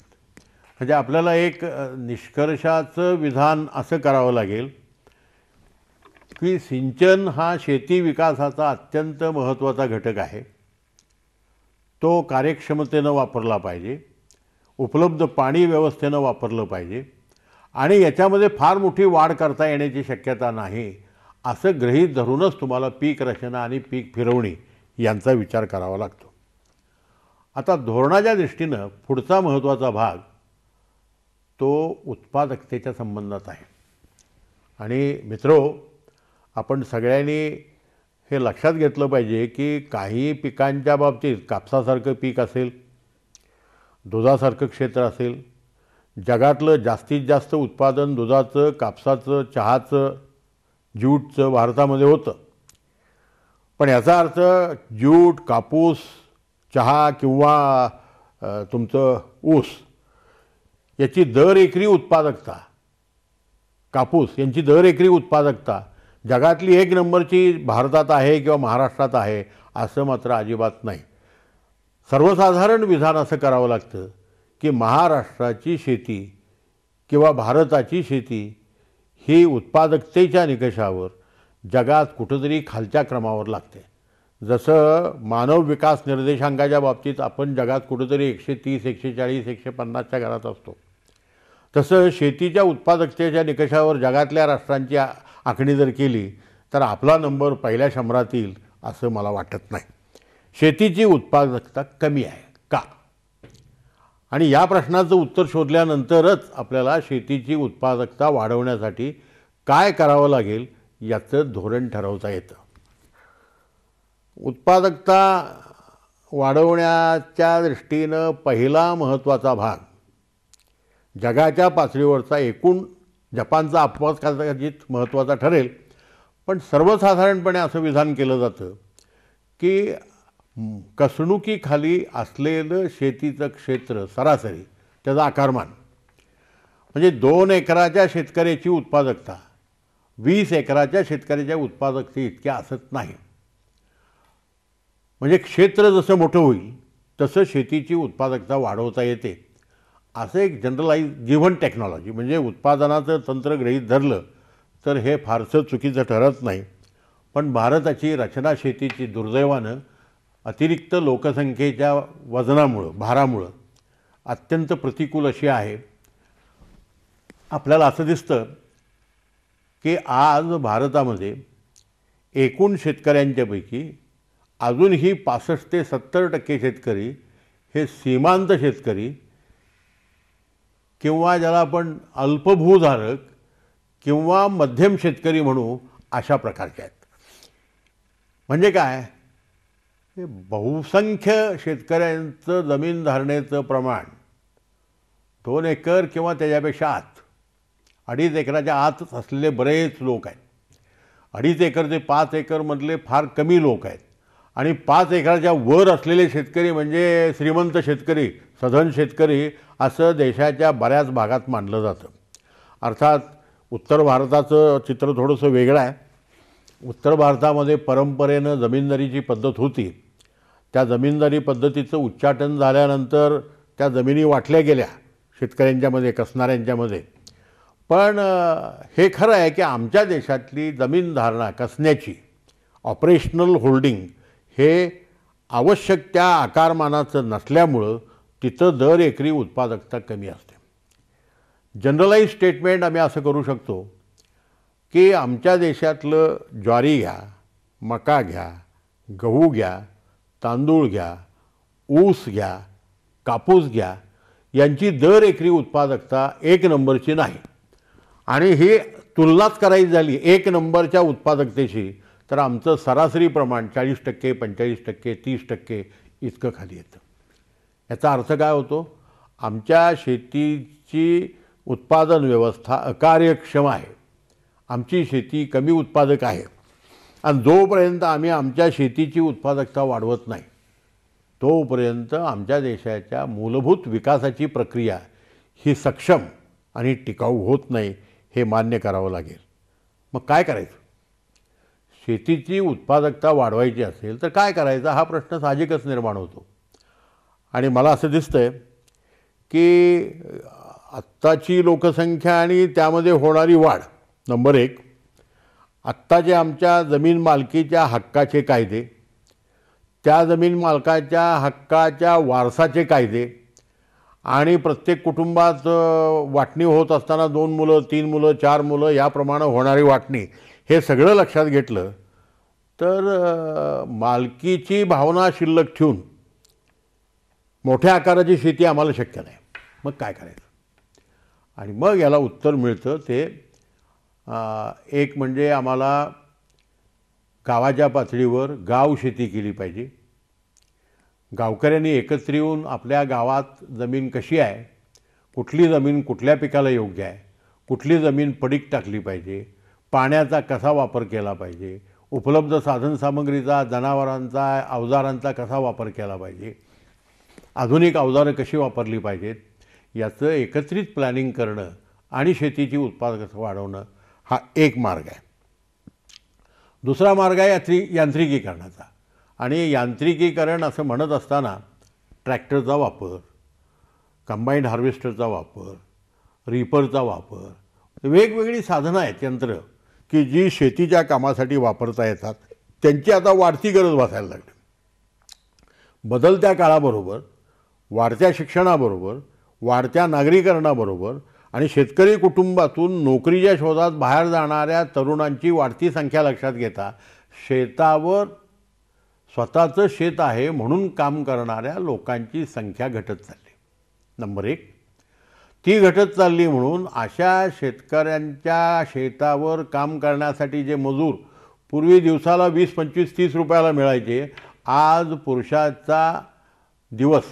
[SPEAKER 1] म्हणजे आपल्याला एक निष्कर्षाचं विधान असं करावं लागेल की सिंचन हा शेती विकासाचा अत्यंत महत्त्वाचा घटक आहे तो कार्यक्षमतेनं वापरला पाहिजे उपलब्ध पाणी व्यवस्थेनं वापरलं पाहिजे आणि याच्यामध्ये फार मोठी वाढ करता येण्याची शक्यता नाही असं गृहीत धरूनच तुम्हाला पीक रचना आणि पीक फिरवणी यांचा विचार करावा लागतो आता धोरणाच्या दृष्टीनं पुढचा महत्त्वाचा भाग तो उत्पादकतेच्या संबंधात आहे आणि मित्रो आपण सगळ्यांनी हे लक्षात घेतलं पाहिजे की काही पिकांच्या बाबतीत कापसासारखं पीक असेल दुधासारखं क्षेत्र असेल जगातलं जास्तीत जास्त उत्पादन दुधाचं कापसाचं चहाचं ज्यूटचं भारतामध्ये होतं पण याचा अर्थ ज्यूट कापूस चहा किंवा तुमचं ऊस याची दर एकरी उत्पादकता कापूस यांची दर एकरी उत्पादकता जगातली एक नंबरची भारतात आहे किंवा महाराष्ट्रात आहे असं मात्र अजिबात नाही सर्वसाधारण विधान असं करावं लागतं की महाराष्ट्राची शेती किंवा भारताची शेती ही उत्पादकतेच्या निकषावर जगात कुठंतरी खालच्या क्रमावर लागते जसं मानव विकास निर्देशांकाच्या बाबतीत आपण जगात कुठंतरी एकशे तीस एकशे चाळीस एकशे पन्नासच्या घरात असतो तसं शेतीच्या उत्पादकतेच्या निकषावर जगातल्या राष्ट्रांची आखणी जर केली तर आपला नंबर पहिल्या शंभरात येईल असं मला वाटत नाही शेतीची उत्पादकता कमी आहे का आणि या प्रश्नाचं उत्तर शोधल्यानंतरच आपल्याला शेतीची उत्पादकता वाढवण्यासाठी काय करावं लागेल याचं धोरण ठरवता येतं उत्पादकता वाढवण्याच्या दृष्टीनं पहिला महत्त्वाचा भाग जगाच्या पातळीवरचा एकूण जपानचा अपवाद कदाचित महत्त्वाचा ठरेल पण सर्वसाधारणपणे असं विधान केलं जातं की कसणुकीखाली असलेलं शेतीचं क्षेत्र सरासरी त्याचा आकारमान म्हणजे दोन एकराच्या शेतकऱ्याची उत्पादकता वीस एकराच्या शेतकऱ्याच्या उत्पादकते इतक्या असत नाही म्हणजे क्षेत्र जसं मोठं होईल तसं शेतीची उत्पादकता वाढवता येते असं एक जनरलाइज जीवन टेक्नॉलॉजी म्हणजे उत्पादनाचं तंत्र गृहीत धरलं तर हे फारसं चुकीचं ठरत नाही पण भारताची रचना शेतीची दुर्दैवानं अतिरिक्त लोकसंख्येच्या वजनामुळं भारामुळं अत्यंत प्रतिकूल अशी आहे आपल्याला असं दिसतं की आज भारतामध्ये एकूण शेतकऱ्यांच्यापैकी अजूनही पासष्ट ते सत्तर टक्के शेतकरी हे सीमांत शेतकरी किंवा ज्याला आपण अल्पभूधारक किंवा मध्यम शेतकरी म्हणू अशा प्रकारचे आहेत म्हणजे काय हे बहुसंख्य शेतकऱ्यांचं जमीन धारणेचं प्रमाण दोन एकर किंवा त्याच्यापेक्षा आत अडीच एकराच्या आतच असलेले बरेच लोक आहेत अडीच एकर ते पाच एकरमधले फार कमी लोक आहेत आणि पाच एकराच्या वर असलेले शेतकरी म्हणजे श्रीमंत शेतकरी सधन शेतकरी असं देशाच्या बऱ्याच भागात मानलं जातं अर्थात उत्तर भारताचं चित्र थोडंसं वेगळं आहे उत्तर भारतामध्ये परंपरेनं जमीनदारीची पद्धत होती त्या जमीनदारी पद्धतीचं उच्चाटन झाल्यानंतर त्या जमिनी वाटल्या गेल्या शेतकऱ्यांच्यामध्ये कसणाऱ्यांच्यामध्ये पण हे खरं आहे की आमच्या देशातली धारणा कसण्याची ऑपरेशनल होल्डिंग हे आवश्यक त्या आकारमानाचं नसल्यामुळं तिथं दर एकरी उत्पादकता कमी असते जनरलाइज स्टेटमेंट आम्ही असं करू शकतो की आमच्या देशातलं ज्वारी घ्या मका घ्या गहू घ्या तांदूळ घ्या ऊस घ्या कापूस घ्या यांची दर एकरी उत्पादकता एक नंबरची नाही आणि ही तुलनाच करायची झाली एक नंबरच्या उत्पादकतेशी तर आमचं सरासरी प्रमाण चाळीस टक्के पंचेचाळीस टक्के तीस टक्के इतकं खाली येतं याचा अर्थ काय होतो आमच्या शेतीची उत्पादन व्यवस्था अकार्यक्षम आहे आमची शेती कमी उत्पादक आहे आणि जोपर्यंत आम्ही आमच्या शेतीची उत्पादकता वाढवत नाही तोपर्यंत आमच्या देशाच्या मूलभूत विकासाची प्रक्रिया ही सक्षम आणि टिकाऊ होत नाही हे मान्य करावं लागेल मग काय करायचं शेतीची उत्पादकता वाढवायची असेल तर काय करायचा हा प्रश्न साहजिकच निर्माण होतो आणि मला असं दिसतं आहे की आत्ताची लोकसंख्या आणि त्यामध्ये होणारी वाढ नंबर एक आत्ता जे आमच्या जमीन मालकीच्या हक्काचे कायदे त्या जमीन मालकाच्या हक्काच्या वारसाचे कायदे आणि प्रत्येक कुटुंबात वाटणी होत असताना दोन मुलं तीन मुलं चार मुलं याप्रमाणे होणारी वाटणी हे सगळं लक्षात घेतलं तर मालकीची भावना शिल्लक ठेवून मोठ्या आकाराची शेती आम्हाला शक्य नाही मग काय करायचं आणि मग याला उत्तर मिळतं ते एक म्हणजे आम्हाला गावाच्या पातळीवर गाव शेती केली पाहिजे गावकऱ्यांनी एकत्र येऊन आपल्या गावात जमीन कशी आहे कुठली जमीन कुठल्या पिकाला योग्य आहे कुठली जमीन पडीक टाकली पाहिजे पाण्याचा कसा वापर केला पाहिजे उपलब्ध साधनसामग्रीचा जनावरांचा अवजारांचा कसा वापर केला पाहिजे आधुनिक अवजारं कशी वापरली पाहिजेत याचं एकत्रित प्लॅनिंग करणं आणि शेतीची उत्पादकता वाढवणं हा एक मार्ग आहे दुसरा मार्ग आहे यात्री यांत्रिकीकरणाचा आणि यांत्रिकीकरण असं म्हणत असताना ट्रॅक्टरचा वापर कंबाईंड हार्वेस्टरचा वापर रिपरचा वापर वेगवेगळी साधनं आहेत यंत्र की जी शेतीच्या कामासाठी वापरता येतात त्यांची आता वाढती गरज भासायला लागली बदलत्या काळाबरोबर वाढत्या शिक्षणाबरोबर वाढत्या नागरीकरणाबरोबर आणि शेतकरी कुटुंबातून नोकरीच्या शोधात बाहेर जाणाऱ्या तरुणांची वाढती संख्या लक्षात घेता शेतावर स्वतःचं शेत आहे म्हणून काम करणाऱ्या लोकांची संख्या घटत चालली नंबर एक ती घटत चालली म्हणून अशा शेतकऱ्यांच्या शेतावर काम करण्यासाठी जे मजूर पूर्वी दिवसाला वीस पंचवीस तीस रुपयाला मिळायचे आज पुरुषाचा दिवस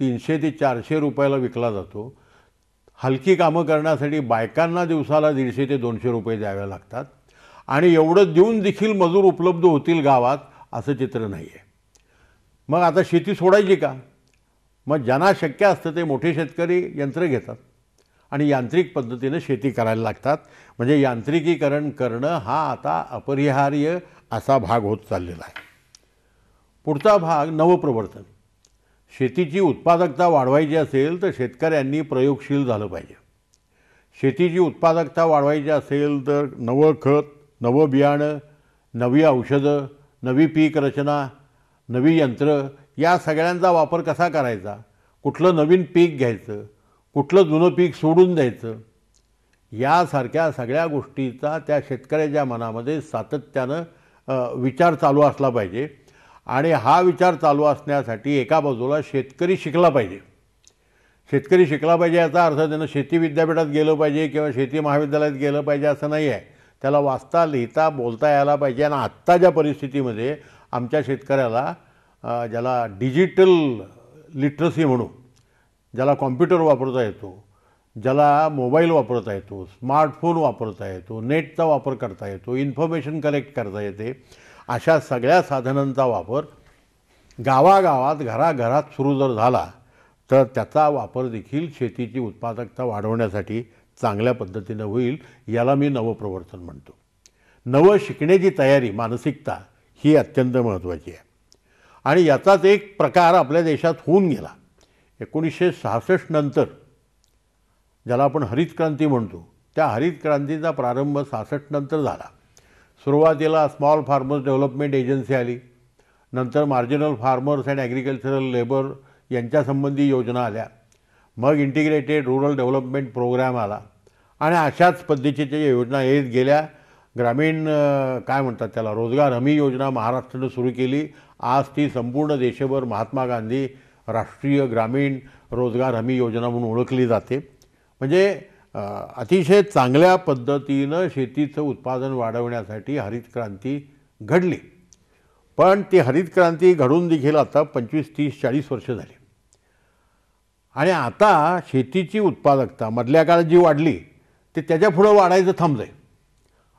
[SPEAKER 1] तीनशे ते चारशे रुपयाला विकला जातो हलकी कामं करण्यासाठी बायकांना दिवसाला दीडशे ते दोनशे रुपये द्यावे लागतात आणि एवढं देऊन देखील मजूर उपलब्ध होतील गावात असं चित्र नाही आहे मग आता शेती सोडायची का मग ज्यांना शक्य असतं ते मोठे शेतकरी यंत्र घेतात आणि यांत्रिक पद्धतीनं शेती करायला लागतात म्हणजे यांत्रिकीकरण करणं हा आता अपरिहार्य असा भाग होत चाललेला आहे पुढचा भाग नवप्रवर्तन शेतीची उत्पादकता वाढवायची असेल तर शेतकऱ्यांनी प्रयोगशील झालं पाहिजे शेतीची उत्पादकता वाढवायची असेल तर नवं खत नवं बियाणं नवी औषधं नवी पीक रचना नवी यंत्र या सगळ्यांचा वापर कसा करायचा कुठलं नवीन पीक घ्यायचं कुठलं जुनं पीक सोडून द्यायचं यासारख्या सगळ्या गोष्टीचा त्या शेतकऱ्याच्या मनामध्ये सातत्यानं विचार चालू असला पाहिजे आणि हा विचार चालू असण्यासाठी एका बाजूला शेतकरी शिकला पाहिजे शेतकरी शिकला पाहिजे याचा अर्थ त्यानं शेती विद्यापीठात गेलं पाहिजे किंवा शेती महाविद्यालयात गेलं पाहिजे असं नाही आहे त्याला वाचता लिहिता बोलता यायला पाहिजे आणि आत्ताच्या ज्या परिस्थितीमध्ये आमच्या शेतकऱ्याला ज्याला डिजिटल लिटरसी म्हणू ज्याला कॉम्प्युटर वापरता येतो ज्याला मोबाईल वापरता येतो स्मार्टफोन वापरता येतो नेटचा वापर करता येतो इन्फॉर्मेशन कलेक्ट करता येते अशा सगळ्या साधनांचा वापर गावागावात घराघरात सुरू जर झाला तर त्याचा वापर देखील शेतीची उत्पादकता वाढवण्यासाठी चांगल्या पद्धतीनं होईल याला मी नवप्रवर्तन म्हणतो नवं शिकण्याची तयारी मानसिकता ही अत्यंत महत्त्वाची आहे आणि याचाच एक प्रकार आपल्या देशात होऊन गेला एकोणीसशे सहासष्ट नंतर ज्याला आपण हरित क्रांती म्हणतो त्या हरित क्रांतीचा प्रारंभ सहासष्ट नंतर झाला सुरुवातीला स्मॉल फार्मर्स डेव्हलपमेंट एजन्सी आली नंतर marginal farmers and agricultural labour यांच्यासंबंधी योजना आल्या मग इंटिग्रेटेड रुरल डेव्हलपमेंट प्रोग्रॅम आला आणि अशाच पद्धतीच्या योजना येत गेल्या ग्रामीण काय म्हणतात त्याला रोजगार हमी योजना महाराष्ट्रानं सुरू केली आज ती संपूर्ण देशभर महात्मा गांधी राष्ट्रीय ग्रामीण रोजगार हमी योजना म्हणून ओळखली जाते म्हणजे अतिशय चांगल्या पद्धतीनं शेतीचं उत्पादन वाढवण्यासाठी हरित क्रांती घडली पण ती हरित क्रांती घडून देखील आता पंचवीस तीस चाळीस वर्ष झाली आणि आता शेतीची उत्पादकता मधल्या काळात जी वाढली ते त्याच्या पुढं वाढायचं थांबलं आहे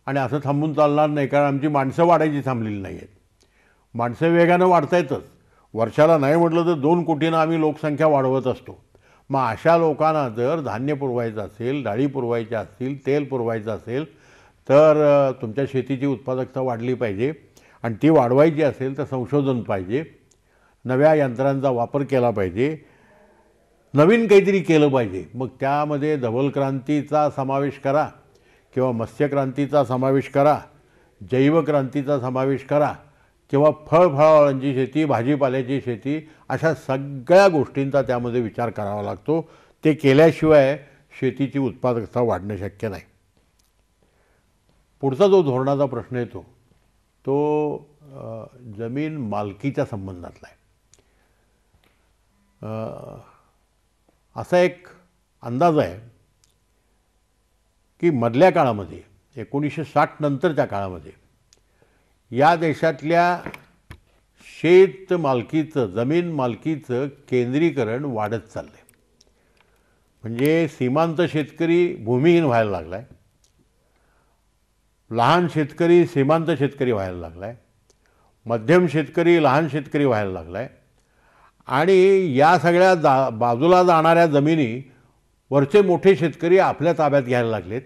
[SPEAKER 1] आणि असं थांबून चालणार नाही कारण आमची माणसं वाढायची थांबलेली नाही आहेत माणसं वेगानं वाढतायतच वर्षाला नाही म्हटलं तर दोन कोटीनं आम्ही लोकसंख्या वाढवत असतो मग अशा लोकांना जर धान्य पुरवायचं असेल डाळी पुरवायच्या असतील तेल पुरवायचं असेल तर तुमच्या शेतीची उत्पादकता वाढली पाहिजे आणि ती वाढवायची असेल तर संशोधन पाहिजे नव्या यंत्रांचा वापर केला पाहिजे नवीन काहीतरी केलं पाहिजे मग त्यामध्ये धवल क्रांतीचा समावेश करा किंवा मत्स्यक्रांतीचा समावेश करा जैवक्रांतीचा समावेश करा किंवा फळफळांची शेती भाजीपाल्याची शेती अशा सगळ्या गोष्टींचा त्यामध्ये विचार करावा लागतो ते केल्याशिवाय शेतीची उत्पादकता वाढणं शक्य नाही पुढचा जो धोरणाचा प्रश्न येतो तो जमीन मालकीच्या संबंधातला आहे असा एक अंदाज आहे की मधल्या काळामध्ये एकोणीसशे साठ नंतरच्या काळामध्ये या देशातल्या शेत मालकीचं जमीन मालकीचं केंद्रीकरण वाढत चाललं आहे म्हणजे सीमांत शेतकरी भूमिहीन व्हायला लागला आहे लहान शेतकरी सीमांत शेतकरी व्हायला लागला आहे मध्यम शेतकरी लहान शेतकरी व्हायला लागला आहे आणि या सगळ्या जा बाजूला जाणाऱ्या जमिनी वरचे मोठे शेतकरी आपल्या ताब्यात घ्यायला लागलेत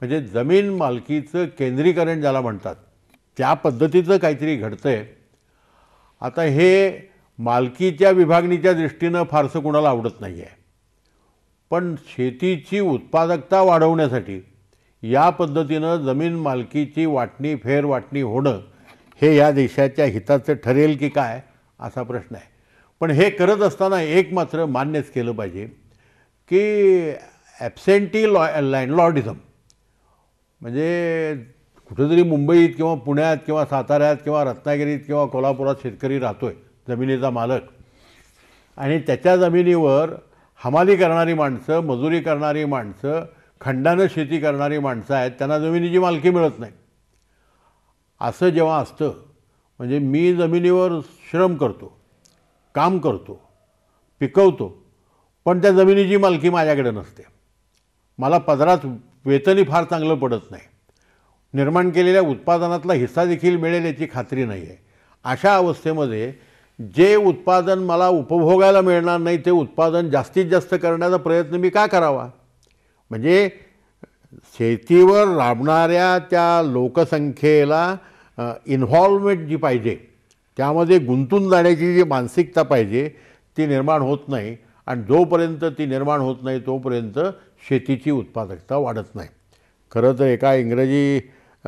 [SPEAKER 1] म्हणजे जमीन मालकीचं केंद्रीकरण ज्याला म्हणतात त्या पद्धतीचं काहीतरी घडतं आहे आता हे मालकीच्या विभागणीच्या दृष्टीनं फारसं कोणाला आवडत नाही आहे पण शेतीची उत्पादकता वाढवण्यासाठी या पद्धतीनं जमीन मालकीची वाटणी फेरवाटणी होणं हे या देशाच्या हिताचं ठरेल की काय असा प्रश्न आहे पण हे करत असताना एक मात्र मान्यच केलं पाहिजे की ॲब्सेंटी लॉ लॉर्डिझम म्हणजे कुठेतरी मुंबईत किंवा पुण्यात किंवा साताऱ्यात किंवा रत्नागिरीत किंवा कोल्हापुरात शेतकरी राहतो आहे जमिनीचा मालक आणि त्याच्या जमिनीवर हमाली करणारी माणसं मजुरी करणारी माणसं खंडानं शेती करणारी माणसं आहेत त्यांना जमिनीची मालकी मिळत नाही असं जेव्हा असतं म्हणजे मी जमिनीवर श्रम करतो काम करतो पिकवतो पण त्या जमिनीची मालकी माझ्याकडे नसते मला पदरात वेतनही फार चांगलं पडत नाही निर्माण केलेल्या उत्पादनातला हिस्सा देखील मिळेल याची खात्री नाही आहे अशा अवस्थेमध्ये जे उत्पादन मला उपभोगायला मिळणार नाही ते उत्पादन जास्तीत जास्त करण्याचा प्रयत्न मी का करावा म्हणजे शेतीवर राबणाऱ्या त्या लोकसंख्येला इन्व्हॉल्वमेंट जी पाहिजे त्यामध्ये गुंतून जाण्याची जी मानसिकता पाहिजे ती निर्माण होत नाही आणि जोपर्यंत ती निर्माण होत नाही तोपर्यंत शेतीची उत्पादकता वाढत नाही खरं तर एका इंग्रजी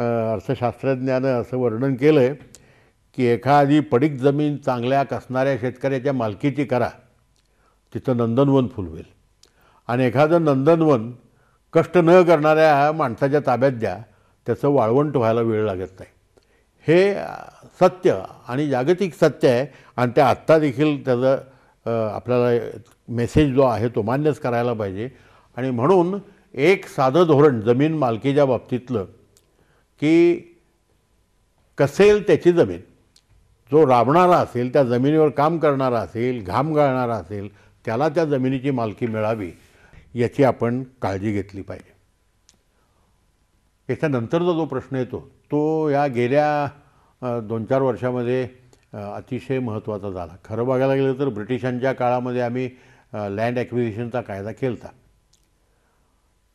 [SPEAKER 1] अर्थशास्त्रज्ञानं असं वर्णन केलं आहे की एखादी पडीक जमीन चांगल्या कसणाऱ्या शेतकऱ्याच्या मालकीची करा तिथं नंदनवन फुलवेल आणि एखादं नंदनवन कष्ट न करणाऱ्या माणसाच्या ताब्यात द्या त्याचं वाळवंट व्हायला वेळ लागत नाही हे सत्य आणि जागतिक सत्य आहे आणि ते आत्ता देखील त्याचं आपल्याला मेसेज जो आहे तो मान्यच करायला पाहिजे आणि म्हणून एक साधं धोरण जमीन मालकीच्या बाबतीतलं की कसेल त्याची जमीन जो राबणारा असेल त्या जमिनीवर काम करणारा असेल घाम गाळणारा असेल त्याला त्या जमिनीची मालकी मिळावी याची आपण काळजी घेतली पाहिजे याच्यानंतरचा जो प्रश्न येतो तो या गेल्या दोन चार वर्षामध्ये अतिशय महत्त्वाचा झाला खरं बघायला गेलं तर ब्रिटिशांच्या काळामध्ये आम्ही लँड ॲक्विजिशनचा कायदा केला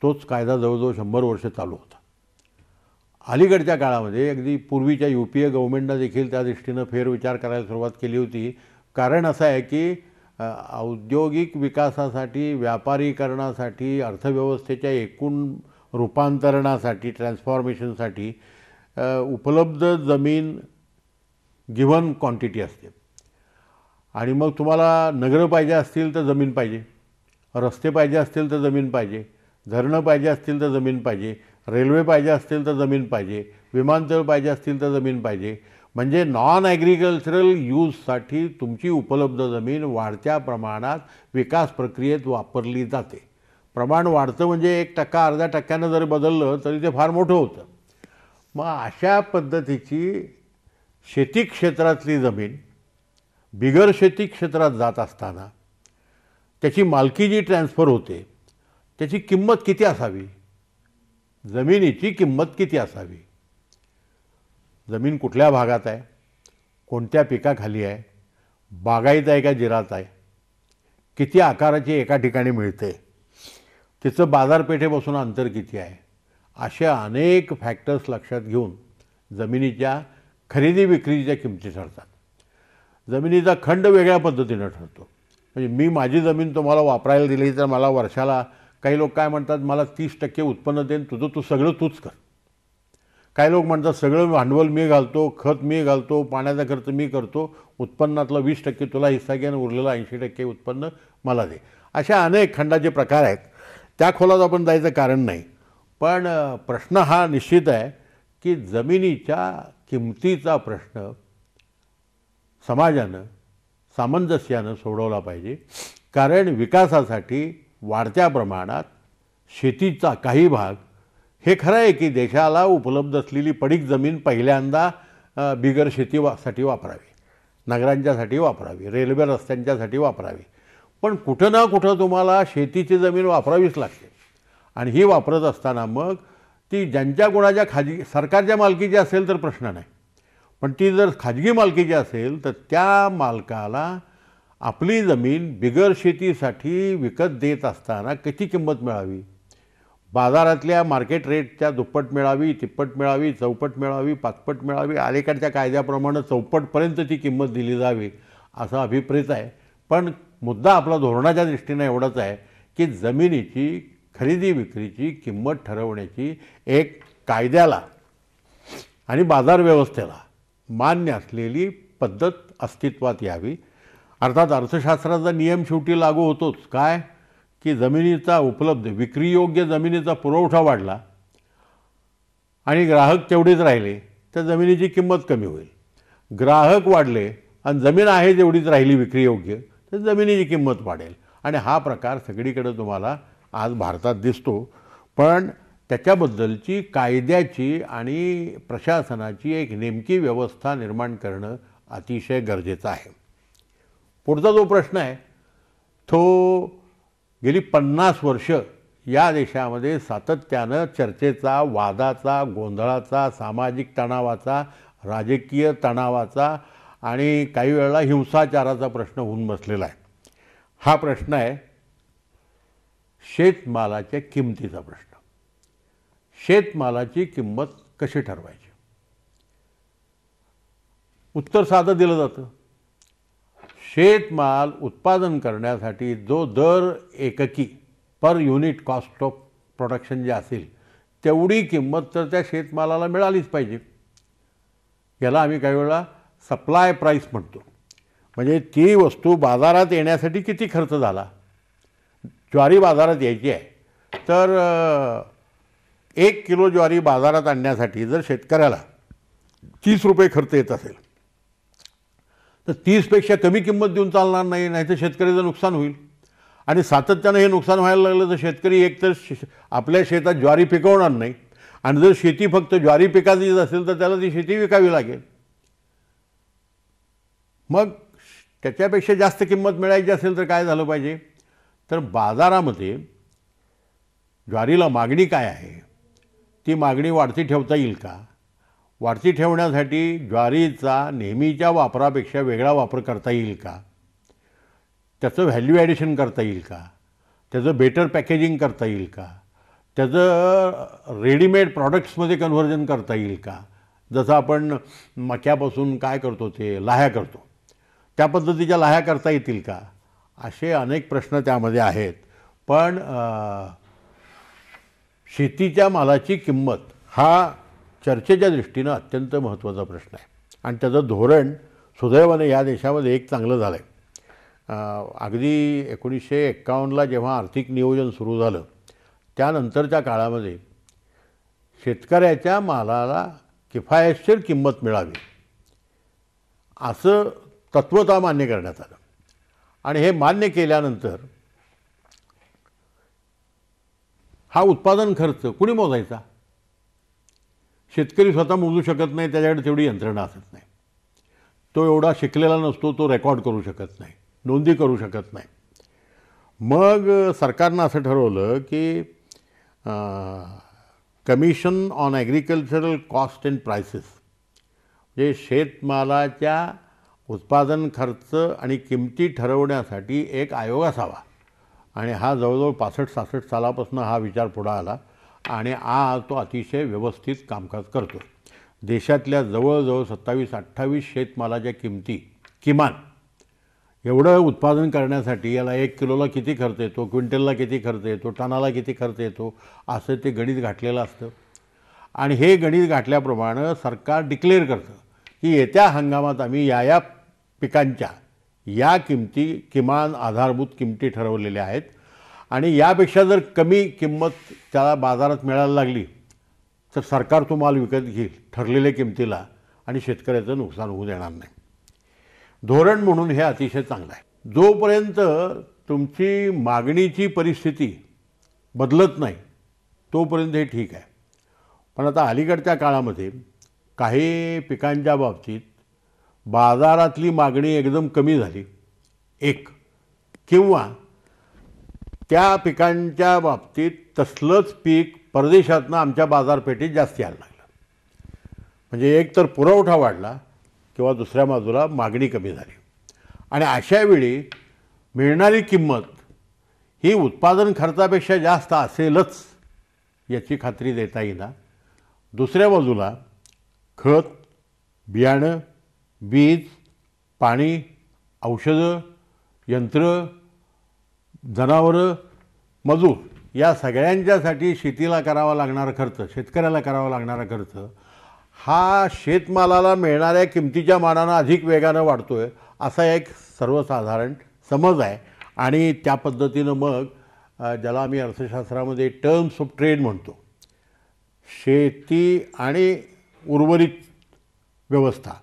[SPEAKER 1] तोच कायदा जवळजवळ शंभर वर्ष चालू होता अलीकडच्या काळामध्ये अगदी पूर्वीच्या यू पी ए गव्हर्मेंटनं देखील त्या दृष्टीनं फेरविचार करायला सुरुवात केली होती कारण असं आहे की औद्योगिक विकासासाठी व्यापारीकरणासाठी अर्थव्यवस्थेच्या एकूण रूपांतरणासाठी ट्रान्सफॉर्मेशनसाठी उपलब्ध जमीन गिवन क्वांटिटी असते आणि मग तुम्हाला नगरं पाहिजे असतील तर जमीन पाहिजे रस्ते पाहिजे असतील तर जमीन पाहिजे धरणं पाहिजे असतील तर जमीन पाहिजे रेल्वे पाहिजे असतील तर जमीन पाहिजे विमानतळ पाहिजे असतील तर जमीन पाहिजे म्हणजे नॉन ॲग्रिकल्चरल यूजसाठी तुमची उपलब्ध जमीन वाढत्या प्रमाणात विकास प्रक्रियेत वापरली जाते प्रमाण वाढतं म्हणजे एक टक्का अर्ध्या टक्क्यानं जरी बदललं तरी ते फार मोठं होतं मग अशा पद्धतीची शेती क्षेत्रातली जमीन बिगर शेती क्षेत्रात जात असताना त्याची मालकी जी ट्रान्स्फर होते त्याची किंमत किती असावी जमिनीची किंमत किती असावी जमीन कुठल्या भागात आहे कोणत्या पिकाखाली आहे बागायत आहे का जिरात आहे किती आकाराची एका ठिकाणी मिळते तिचं बाजारपेठेपासून अंतर किती आहे अशा अनेक फॅक्टर्स लक्षात घेऊन जमिनीच्या खरेदी विक्रीच्या किमती ठरतात जमिनीचा खंड वेगळ्या पद्धतीनं ठरतो म्हणजे मी माझी जमीन तुम्हाला वापरायला दिली तर मला वर्षाला काही लोक काय म्हणतात मला तीस टक्के उत्पन्न देन तुझं तू सगळं तूच कर काही लोक म्हणतात सगळं भांडवल मी घालतो खत मी घालतो पाण्याचा खर्च मी करतो उत्पन्नातला वीस टक्के तुला हिस्सा घेऊन उरलेला ऐंशी टक्के उत्पन्न मला दे अशा अनेक खंडाचे प्रकार आहेत त्या खोलात आपण जायचं कारण नाही पण प्रश्न हा निश्चित आहे की जमिनीच्या किमतीचा प्रश्न समाजानं सामंजस्यानं सोडवला पाहिजे कारण विकासासाठी वाढत्या प्रमाणात शेतीचा काही भाग हे खरं आहे की देशाला उपलब्ध असलेली पडीक जमीन पहिल्यांदा बिगर शेतीसाठी वापरावी नगरांच्यासाठी वापरावी रेल्वे रस्त्यांच्यासाठी वापरावी पण कुठं ना कुठं तुम्हाला शेतीची जमीन वापरावीच लागते आणि ही वापरत असताना मग ती ज्यांच्या कोणाच्या खाजगी सरकारच्या मालकीची असेल तर प्रश्न नाही पण ती जर खाजगी मालकीची असेल तर त्या मालकाला आपली जमीन बिगर शेतीसाठी विकत देत असताना किती किंमत मिळावी बाजारातल्या मार्केट रेटच्या दुप्पट मिळावी तिप्पट मिळावी चौपट मिळावी पाचपट मिळावी अलीकडच्या कायद्याप्रमाणे चौपटपर्यंत ती किंमत दिली जावी असा अभिप्रेत आहे पण मुद्दा आपला धोरणाच्या दृष्टीने एवढाच आहे की जमिनीची खरेदी विक्रीची किंमत ठरवण्याची एक कायद्याला आणि बाजार व्यवस्थेला मान्य असलेली पद्धत अस्तित्वात यावी अर्थात अर्थशास्त्राचा नियम शेवटी लागू होतोच काय की जमिनीचा उपलब्ध विक्रीयोग्य जमिनीचा पुरवठा वाढला आणि ग्राहक तेवढेच राहिले तर जमिनीची किंमत कमी होईल ग्राहक वाढले आणि जमीन आहे जेवढीच राहिली विक्रीयोग्य तर जमिनीची किंमत वाढेल आणि हा प्रकार सगळीकडे तुम्हाला आज भारतात दिसतो पण त्याच्याबद्दलची कायद्याची आणि प्रशासनाची एक नेमकी व्यवस्था निर्माण करणं अतिशय गरजेचं आहे पुढचा जो प्रश्न आहे तो गेली पन्नास वर्ष या देशामध्ये सातत्यानं चर्चेचा वादाचा गोंधळाचा सामाजिक तणावाचा राजकीय तणावाचा आणि काही वेळेला हिंसाचाराचा प्रश्न होऊन बसलेला आहे हा प्रश्न आहे शेतमालाच्या किमतीचा प्रश्न शेतमालाची किंमत कशी ठरवायची उत्तर साधं दिलं जातं शेतमाल उत्पादन करण्यासाठी जो दर एककी per unit cost of production जे असेल तेवढी किंमत तर त्या शेतमालाला मिळालीच पाहिजे याला आम्ही काही वेळा सप्लाय प्राईस म्हणतो म्हणजे ती वस्तू बाजारात येण्यासाठी किती खर्च झाला ज्वारी बाजारात यायची आहे तर एक किलो ज्वारी बाजारात आणण्यासाठी जर शेतकऱ्याला तीस रुपये खर्च येत असेल तर तीसपेक्षा कमी किंमत देऊन चालणार नाही नाहीतर शेतकऱ्याचं नुकसान होईल आणि सातत्यानं हे नुकसान व्हायला लागलं तर शेतकरी एकतर आपल्या शेतात ज्वारी पिकवणार नाही आणि जर शेती फक्त ज्वारी पिकाचीच असेल तर त्याला ती शेती विकावी लागेल मग त्याच्यापेक्षा जास्त किंमत मिळायची असेल तर काय झालं पाहिजे तर बाजारामध्ये ज्वारीला मागणी काय आहे ती मागणी वाढती ठेवता येईल का वाढती ठेवण्यासाठी ज्वारीचा नेहमीच्या वापरापेक्षा वेगळा वापर करता येईल का त्याचं व्हॅल्यू ॲडिशन करता येईल का त्याचं बेटर पॅकेजिंग करता येईल का त्याचं रेडीमेड प्रॉडक्ट्समध्ये कन्व्हर्जन करता येईल का जसं आपण मक्यापासून काय करतो ते लाह्या करतो त्या पद्धतीच्या लाह्या करता येतील का असे अनेक प्रश्न त्यामध्ये आहेत पण शेतीच्या मालाची किंमत हा चर्चेच्या दृष्टीनं अत्यंत महत्त्वाचा प्रश्न आहे आणि त्याचं धोरण सुदैवाने या देशामध्ये एक चांगलं झालं आहे अगदी एकोणीसशे एक्कावन्नला जेव्हा आर्थिक नियोजन सुरू झालं त्यानंतरच्या काळामध्ये शेतकऱ्याच्या मालाला किफायतशीर किंमत मिळावी असं तत्वता मान्य करण्यात आलं आणि हे मान्य केल्यानंतर हा उत्पादन खर्च कुणी मोजायचा शेतकरी स्वतः मोजू शकत नाही त्याच्याकडे तेवढी यंत्रणा असत नाही तो एवढा शिकलेला नसतो तो रेकॉर्ड करू शकत नाही नोंदी करू शकत नाही मग सरकारनं असं ठरवलं की commission on agricultural cost and prices म्हणजे शेतमालाच्या उत्पादन खर्च आणि किमती ठरवण्यासाठी एक आयोग असावा आणि हा जवळजवळ पासष्ट सासष्ट सालापासून हा विचार पुढं आला आणि आज तो अतिशय व्यवस्थित कामकाज करतो देशातल्या जवळजवळ सत्तावीस अठ्ठावीस शेतमालाच्या किमती किमान एवढं उत्पादन करण्यासाठी याला एक किलोला किती खर्च येतो क्विंटलला किती खर्च येतो टनाला किती खर्च येतो असं ते गणित घातलेलं असतं आणि हे गणित घातल्याप्रमाणे सरकार डिक्लेअर करतं की येत्या हंगामात आम्ही या या पिकांच्या या किमती किमान आधारभूत किमती ठरवलेल्या आहेत आणि यापेक्षा जर कमी किंमत त्याला बाजारात मिळायला लागली तर सरकार तो माल विकत घेईल ठरलेल्या किमतीला आणि शेतकऱ्याचं नुकसान होऊ देणार नाही धोरण म्हणून हे अतिशय चांगलं आहे जोपर्यंत तुमची मागणीची परिस्थिती बदलत नाही तोपर्यंत हे ठीक आहे पण आता अलीकडच्या काळामध्ये काही पिकांच्या बाबतीत बाजारातली मागणी एकदम कमी झाली एक किंवा त्या पिकांच्या बाबतीत तसलंच पीक परदेशातनं आमच्या बाजारपेठेत जास्त यायला लागलं म्हणजे एकतर पुरवठा वाढला किंवा दुसऱ्या बाजूला मागणी कमी झाली आणि अशावेळी मिळणारी किंमत ही उत्पादन खर्चापेक्षा जास्त असेलच याची खात्री देता येईना दुसऱ्या बाजूला खत बियाणं बीज पाणी औषधं यंत्र जनावरं मजूर या सगळ्यांच्यासाठी शेतीला करावा लागणारा खर्च शेतकऱ्याला करावा लागणारा खर्च हा शेतमालाला मिळणाऱ्या किमतीच्या मानानं अधिक वेगानं वाढतो आहे असा एक सर्वसाधारण समज आहे आणि त्या पद्धतीनं मग ज्याला आम्ही अर्थशास्त्रामध्ये टर्म्स ऑफ ट्रेड म्हणतो शेती आणि उर्वरित व्यवस्था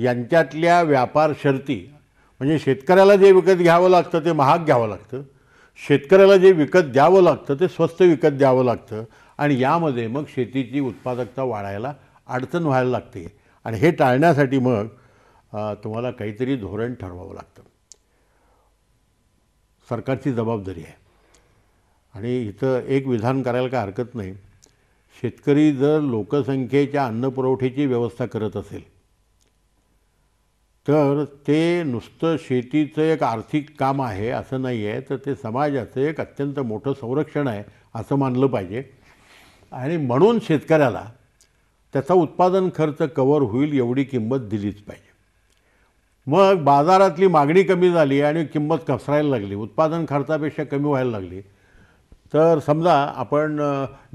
[SPEAKER 1] यांच्यातल्या व्यापार शर्ती म्हणजे शेतकऱ्याला जे विकत घ्यावं लागतं ते महाग घ्यावं लागतं शेतकऱ्याला जे विकत द्यावं लागतं ते स्वस्त विकत द्यावं लागतं आणि यामध्ये मग शेतीची उत्पादकता वाढायला अडचण व्हायला लागते आणि हे टाळण्यासाठी मग तुम्हाला काहीतरी धोरण ठरवावं लागतं सरकारची जबाबदारी आहे आणि इथं एक विधान करायला काय हरकत नाही शेतकरी जर लोकसंख्येच्या अन्नपुरवठ्याची व्यवस्था करत असेल तर ते नुसतं शेतीचं एक आर्थिक काम आहे असं नाही आहे तर ते समाजाचं एक अत्यंत मोठं संरक्षण आहे असं मानलं पाहिजे आणि म्हणून शेतकऱ्याला त्याचा उत्पादन खर्च कवर होईल एवढी किंमत दिलीच पाहिजे मग बाजारातली मागणी कमी झाली आणि किंमत घसरायला लागली उत्पादन खर्चापेक्षा कमी व्हायला लागली तर समजा आपण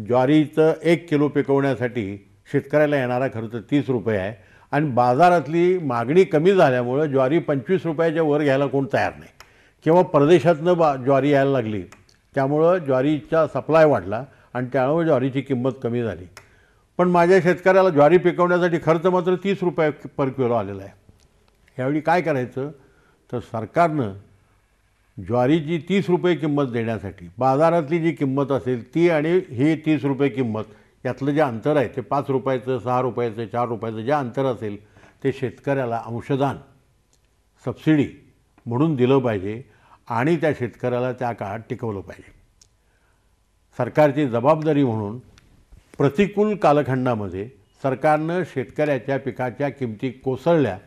[SPEAKER 1] ज्वारीचं एक किलो पिकवण्यासाठी शेतकऱ्याला येणारा खर्च तीस रुपये आहे आणि बाजारातली मागणी कमी झाल्यामुळं ज्वारी पंचवीस रुपयाच्या वर घ्यायला कोण तयार नाही किंवा परदेशातनं बा ज्वारी यायला लागली त्यामुळं ज्वारीचा सप्लाय वाढला आणि त्यामुळे ज्वारीची किंमत कमी झाली पण माझ्या शेतकऱ्याला ज्वारी पिकवण्यासाठी खर्च मात्र तीस रुपये पर किलो आलेला आहे ह्यावेळी काय करायचं तर सरकारनं ज्वारीची तीस रुपये किंमत देण्यासाठी बाजारातली जी किंमत असेल ती आणि ही तीस रुपये किंमत यातलं जे अंतर आहे ते पाच रुपयाचं सहा रुपयाचं चार रुपयाचं जे अंतर असेल ते शेतकऱ्याला अंशदान सबसिडी म्हणून दिलं पाहिजे आणि त्या शेतकऱ्याला त्या काळात टिकवलं पाहिजे सरकारची जबाबदारी म्हणून प्रतिकूल कालखंडामध्ये सरकारनं शेतकऱ्याच्या पिकाच्या किमती कोसळल्या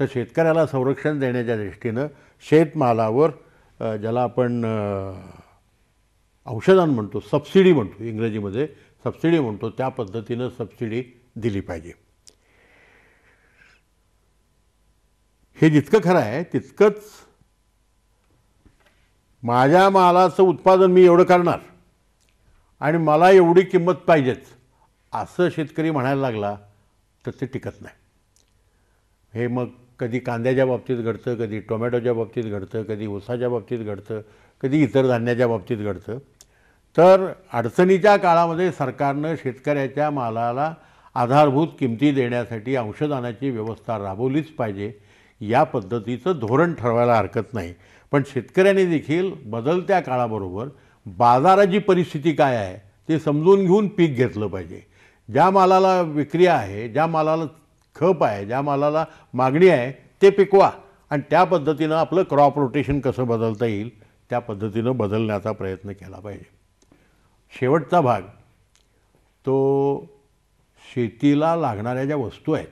[SPEAKER 1] तर शेतकऱ्याला संरक्षण देण्याच्या दृष्टीनं शेतमालावर ज्याला आपण औषधां म्हणतो सबसिडी म्हणतो इंग्रजीमध्ये सबसिडी म्हणतो त्या पद्धतीनं सबसिडी दिली पाहिजे हे जितकं खरं आहे तितकंच माझ्या मालाचं उत्पादन मी एवढं करणार आणि मला एवढी किंमत पाहिजेच असं शेतकरी म्हणायला लागला तर ते टिकत नाही हे मग कधी कांद्याच्या बाबतीत घडतं कधी टोमॅटोच्या बाबतीत घडतं कधी ऊसाच्या बाबतीत घडतं कधी इतर धान्याच्या बाबतीत घडतं तर अडचणीच्या काळामध्ये सरकारनं शेतकऱ्याच्या मालाला आधारभूत किमती देण्यासाठी अंशदानाची व्यवस्था राबवलीच पाहिजे या पद्धतीचं धोरण ठरवायला हरकत नाही पण शेतकऱ्याने देखील बदलत्या काळाबरोबर बाजाराची परिस्थिती काय आहे ते समजून घेऊन पीक घेतलं पाहिजे ज्या मालाला विक्री आहे ज्या मालाला खप आहे ज्या मालाला मागणी आहे ते पिकवा आणि त्या पद्धतीनं आपलं क्रॉप रोटेशन कसं बदलता येईल त्या पद्धतीनं बदलण्याचा प्रयत्न केला पाहिजे शेवटचा भाग तो शेतीला लागणाऱ्या ज्या वस्तू आहेत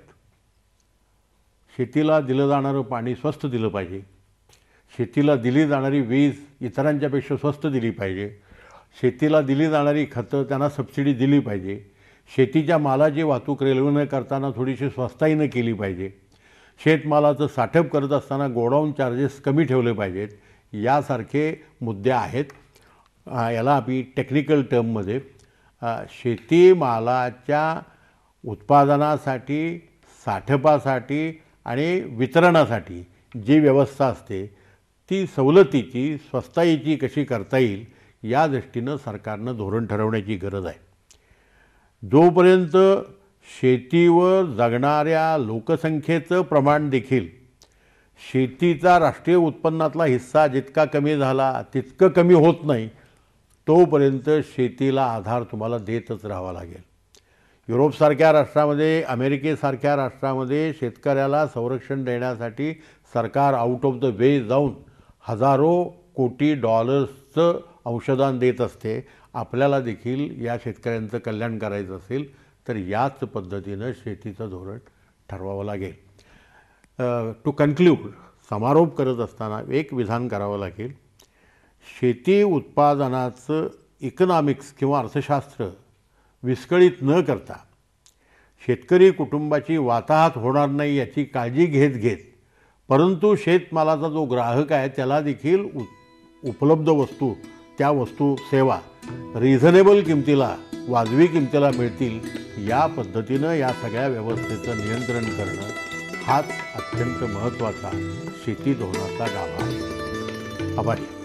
[SPEAKER 1] शेतीला दिलं जाणारं पाणी स्वस्त दिलं पाहिजे शेतीला दिली जाणारी वीज इतरांच्यापेक्षा स्वस्त दिली पाहिजे शेतीला दिली जाणारी खतं त्यांना सबसिडी दिली पाहिजे शेतीच्या मालाची वाहतूक रेल्वेनं करताना थोडीशी स्वस्ताईनं केली पाहिजे शेतमालाचं साठप करत असताना गोडाऊन चार्जेस कमी ठेवले पाहिजेत यासारखे मुद्दे आहेत याला आम्ही टेक्निकल टर्ममध्ये शेतीमालाच्या उत्पादनासाठी साठपासाठी आणि वितरणासाठी जी व्यवस्था असते ती सवलतीची स्वस्ताईची कशी करता येईल या दृष्टीनं सरकारनं धोरण ठरवण्याची गरज आहे जोपर्यंत शेतीवर जगणाऱ्या लोकसंख्येचं प्रमाण देखील शेतीचा राष्ट्रीय उत्पन्नातला हिस्सा जितका कमी झाला तितकं कमी होत नाही तोपर्यंत शेतीला आधार तुम्हाला देतच राहावा लागेल युरोपसारख्या राष्ट्रामध्ये अमेरिकेसारख्या राष्ट्रामध्ये शेतकऱ्याला संरक्षण देण्यासाठी सरकार आउट ऑफ द वे जाऊन हजारो कोटी डॉलर्सचं अंशदान देत असते आपल्याला देखील या शेतकऱ्यांचं कल्याण करायचं असेल तर याच पद्धतीनं शेतीचं धोरण ठरवावं लागेल टू कन्क्ल्यूड समारोप करत असताना एक विधान करावं लागेल शेती उत्पादनाचं इकॉनॉमिक्स किंवा अर्थशास्त्र विस्कळीत न करता शेतकरी कुटुंबाची वाताहत होणार नाही याची काळजी घेत घेत परंतु शेतमालाचा जो ग्राहक आहे त्याला देखील उ उपलब्ध वस्तू त्या वस्तू सेवा रिझनेबल किमतीला वाजवी किमतीला मिळतील या पद्धतीनं या सगळ्या व्यवस्थेचं नियंत्रण करणं हाच अत्यंत महत्त्वाचा शेती धोरणाचा गाभा आहे आभारी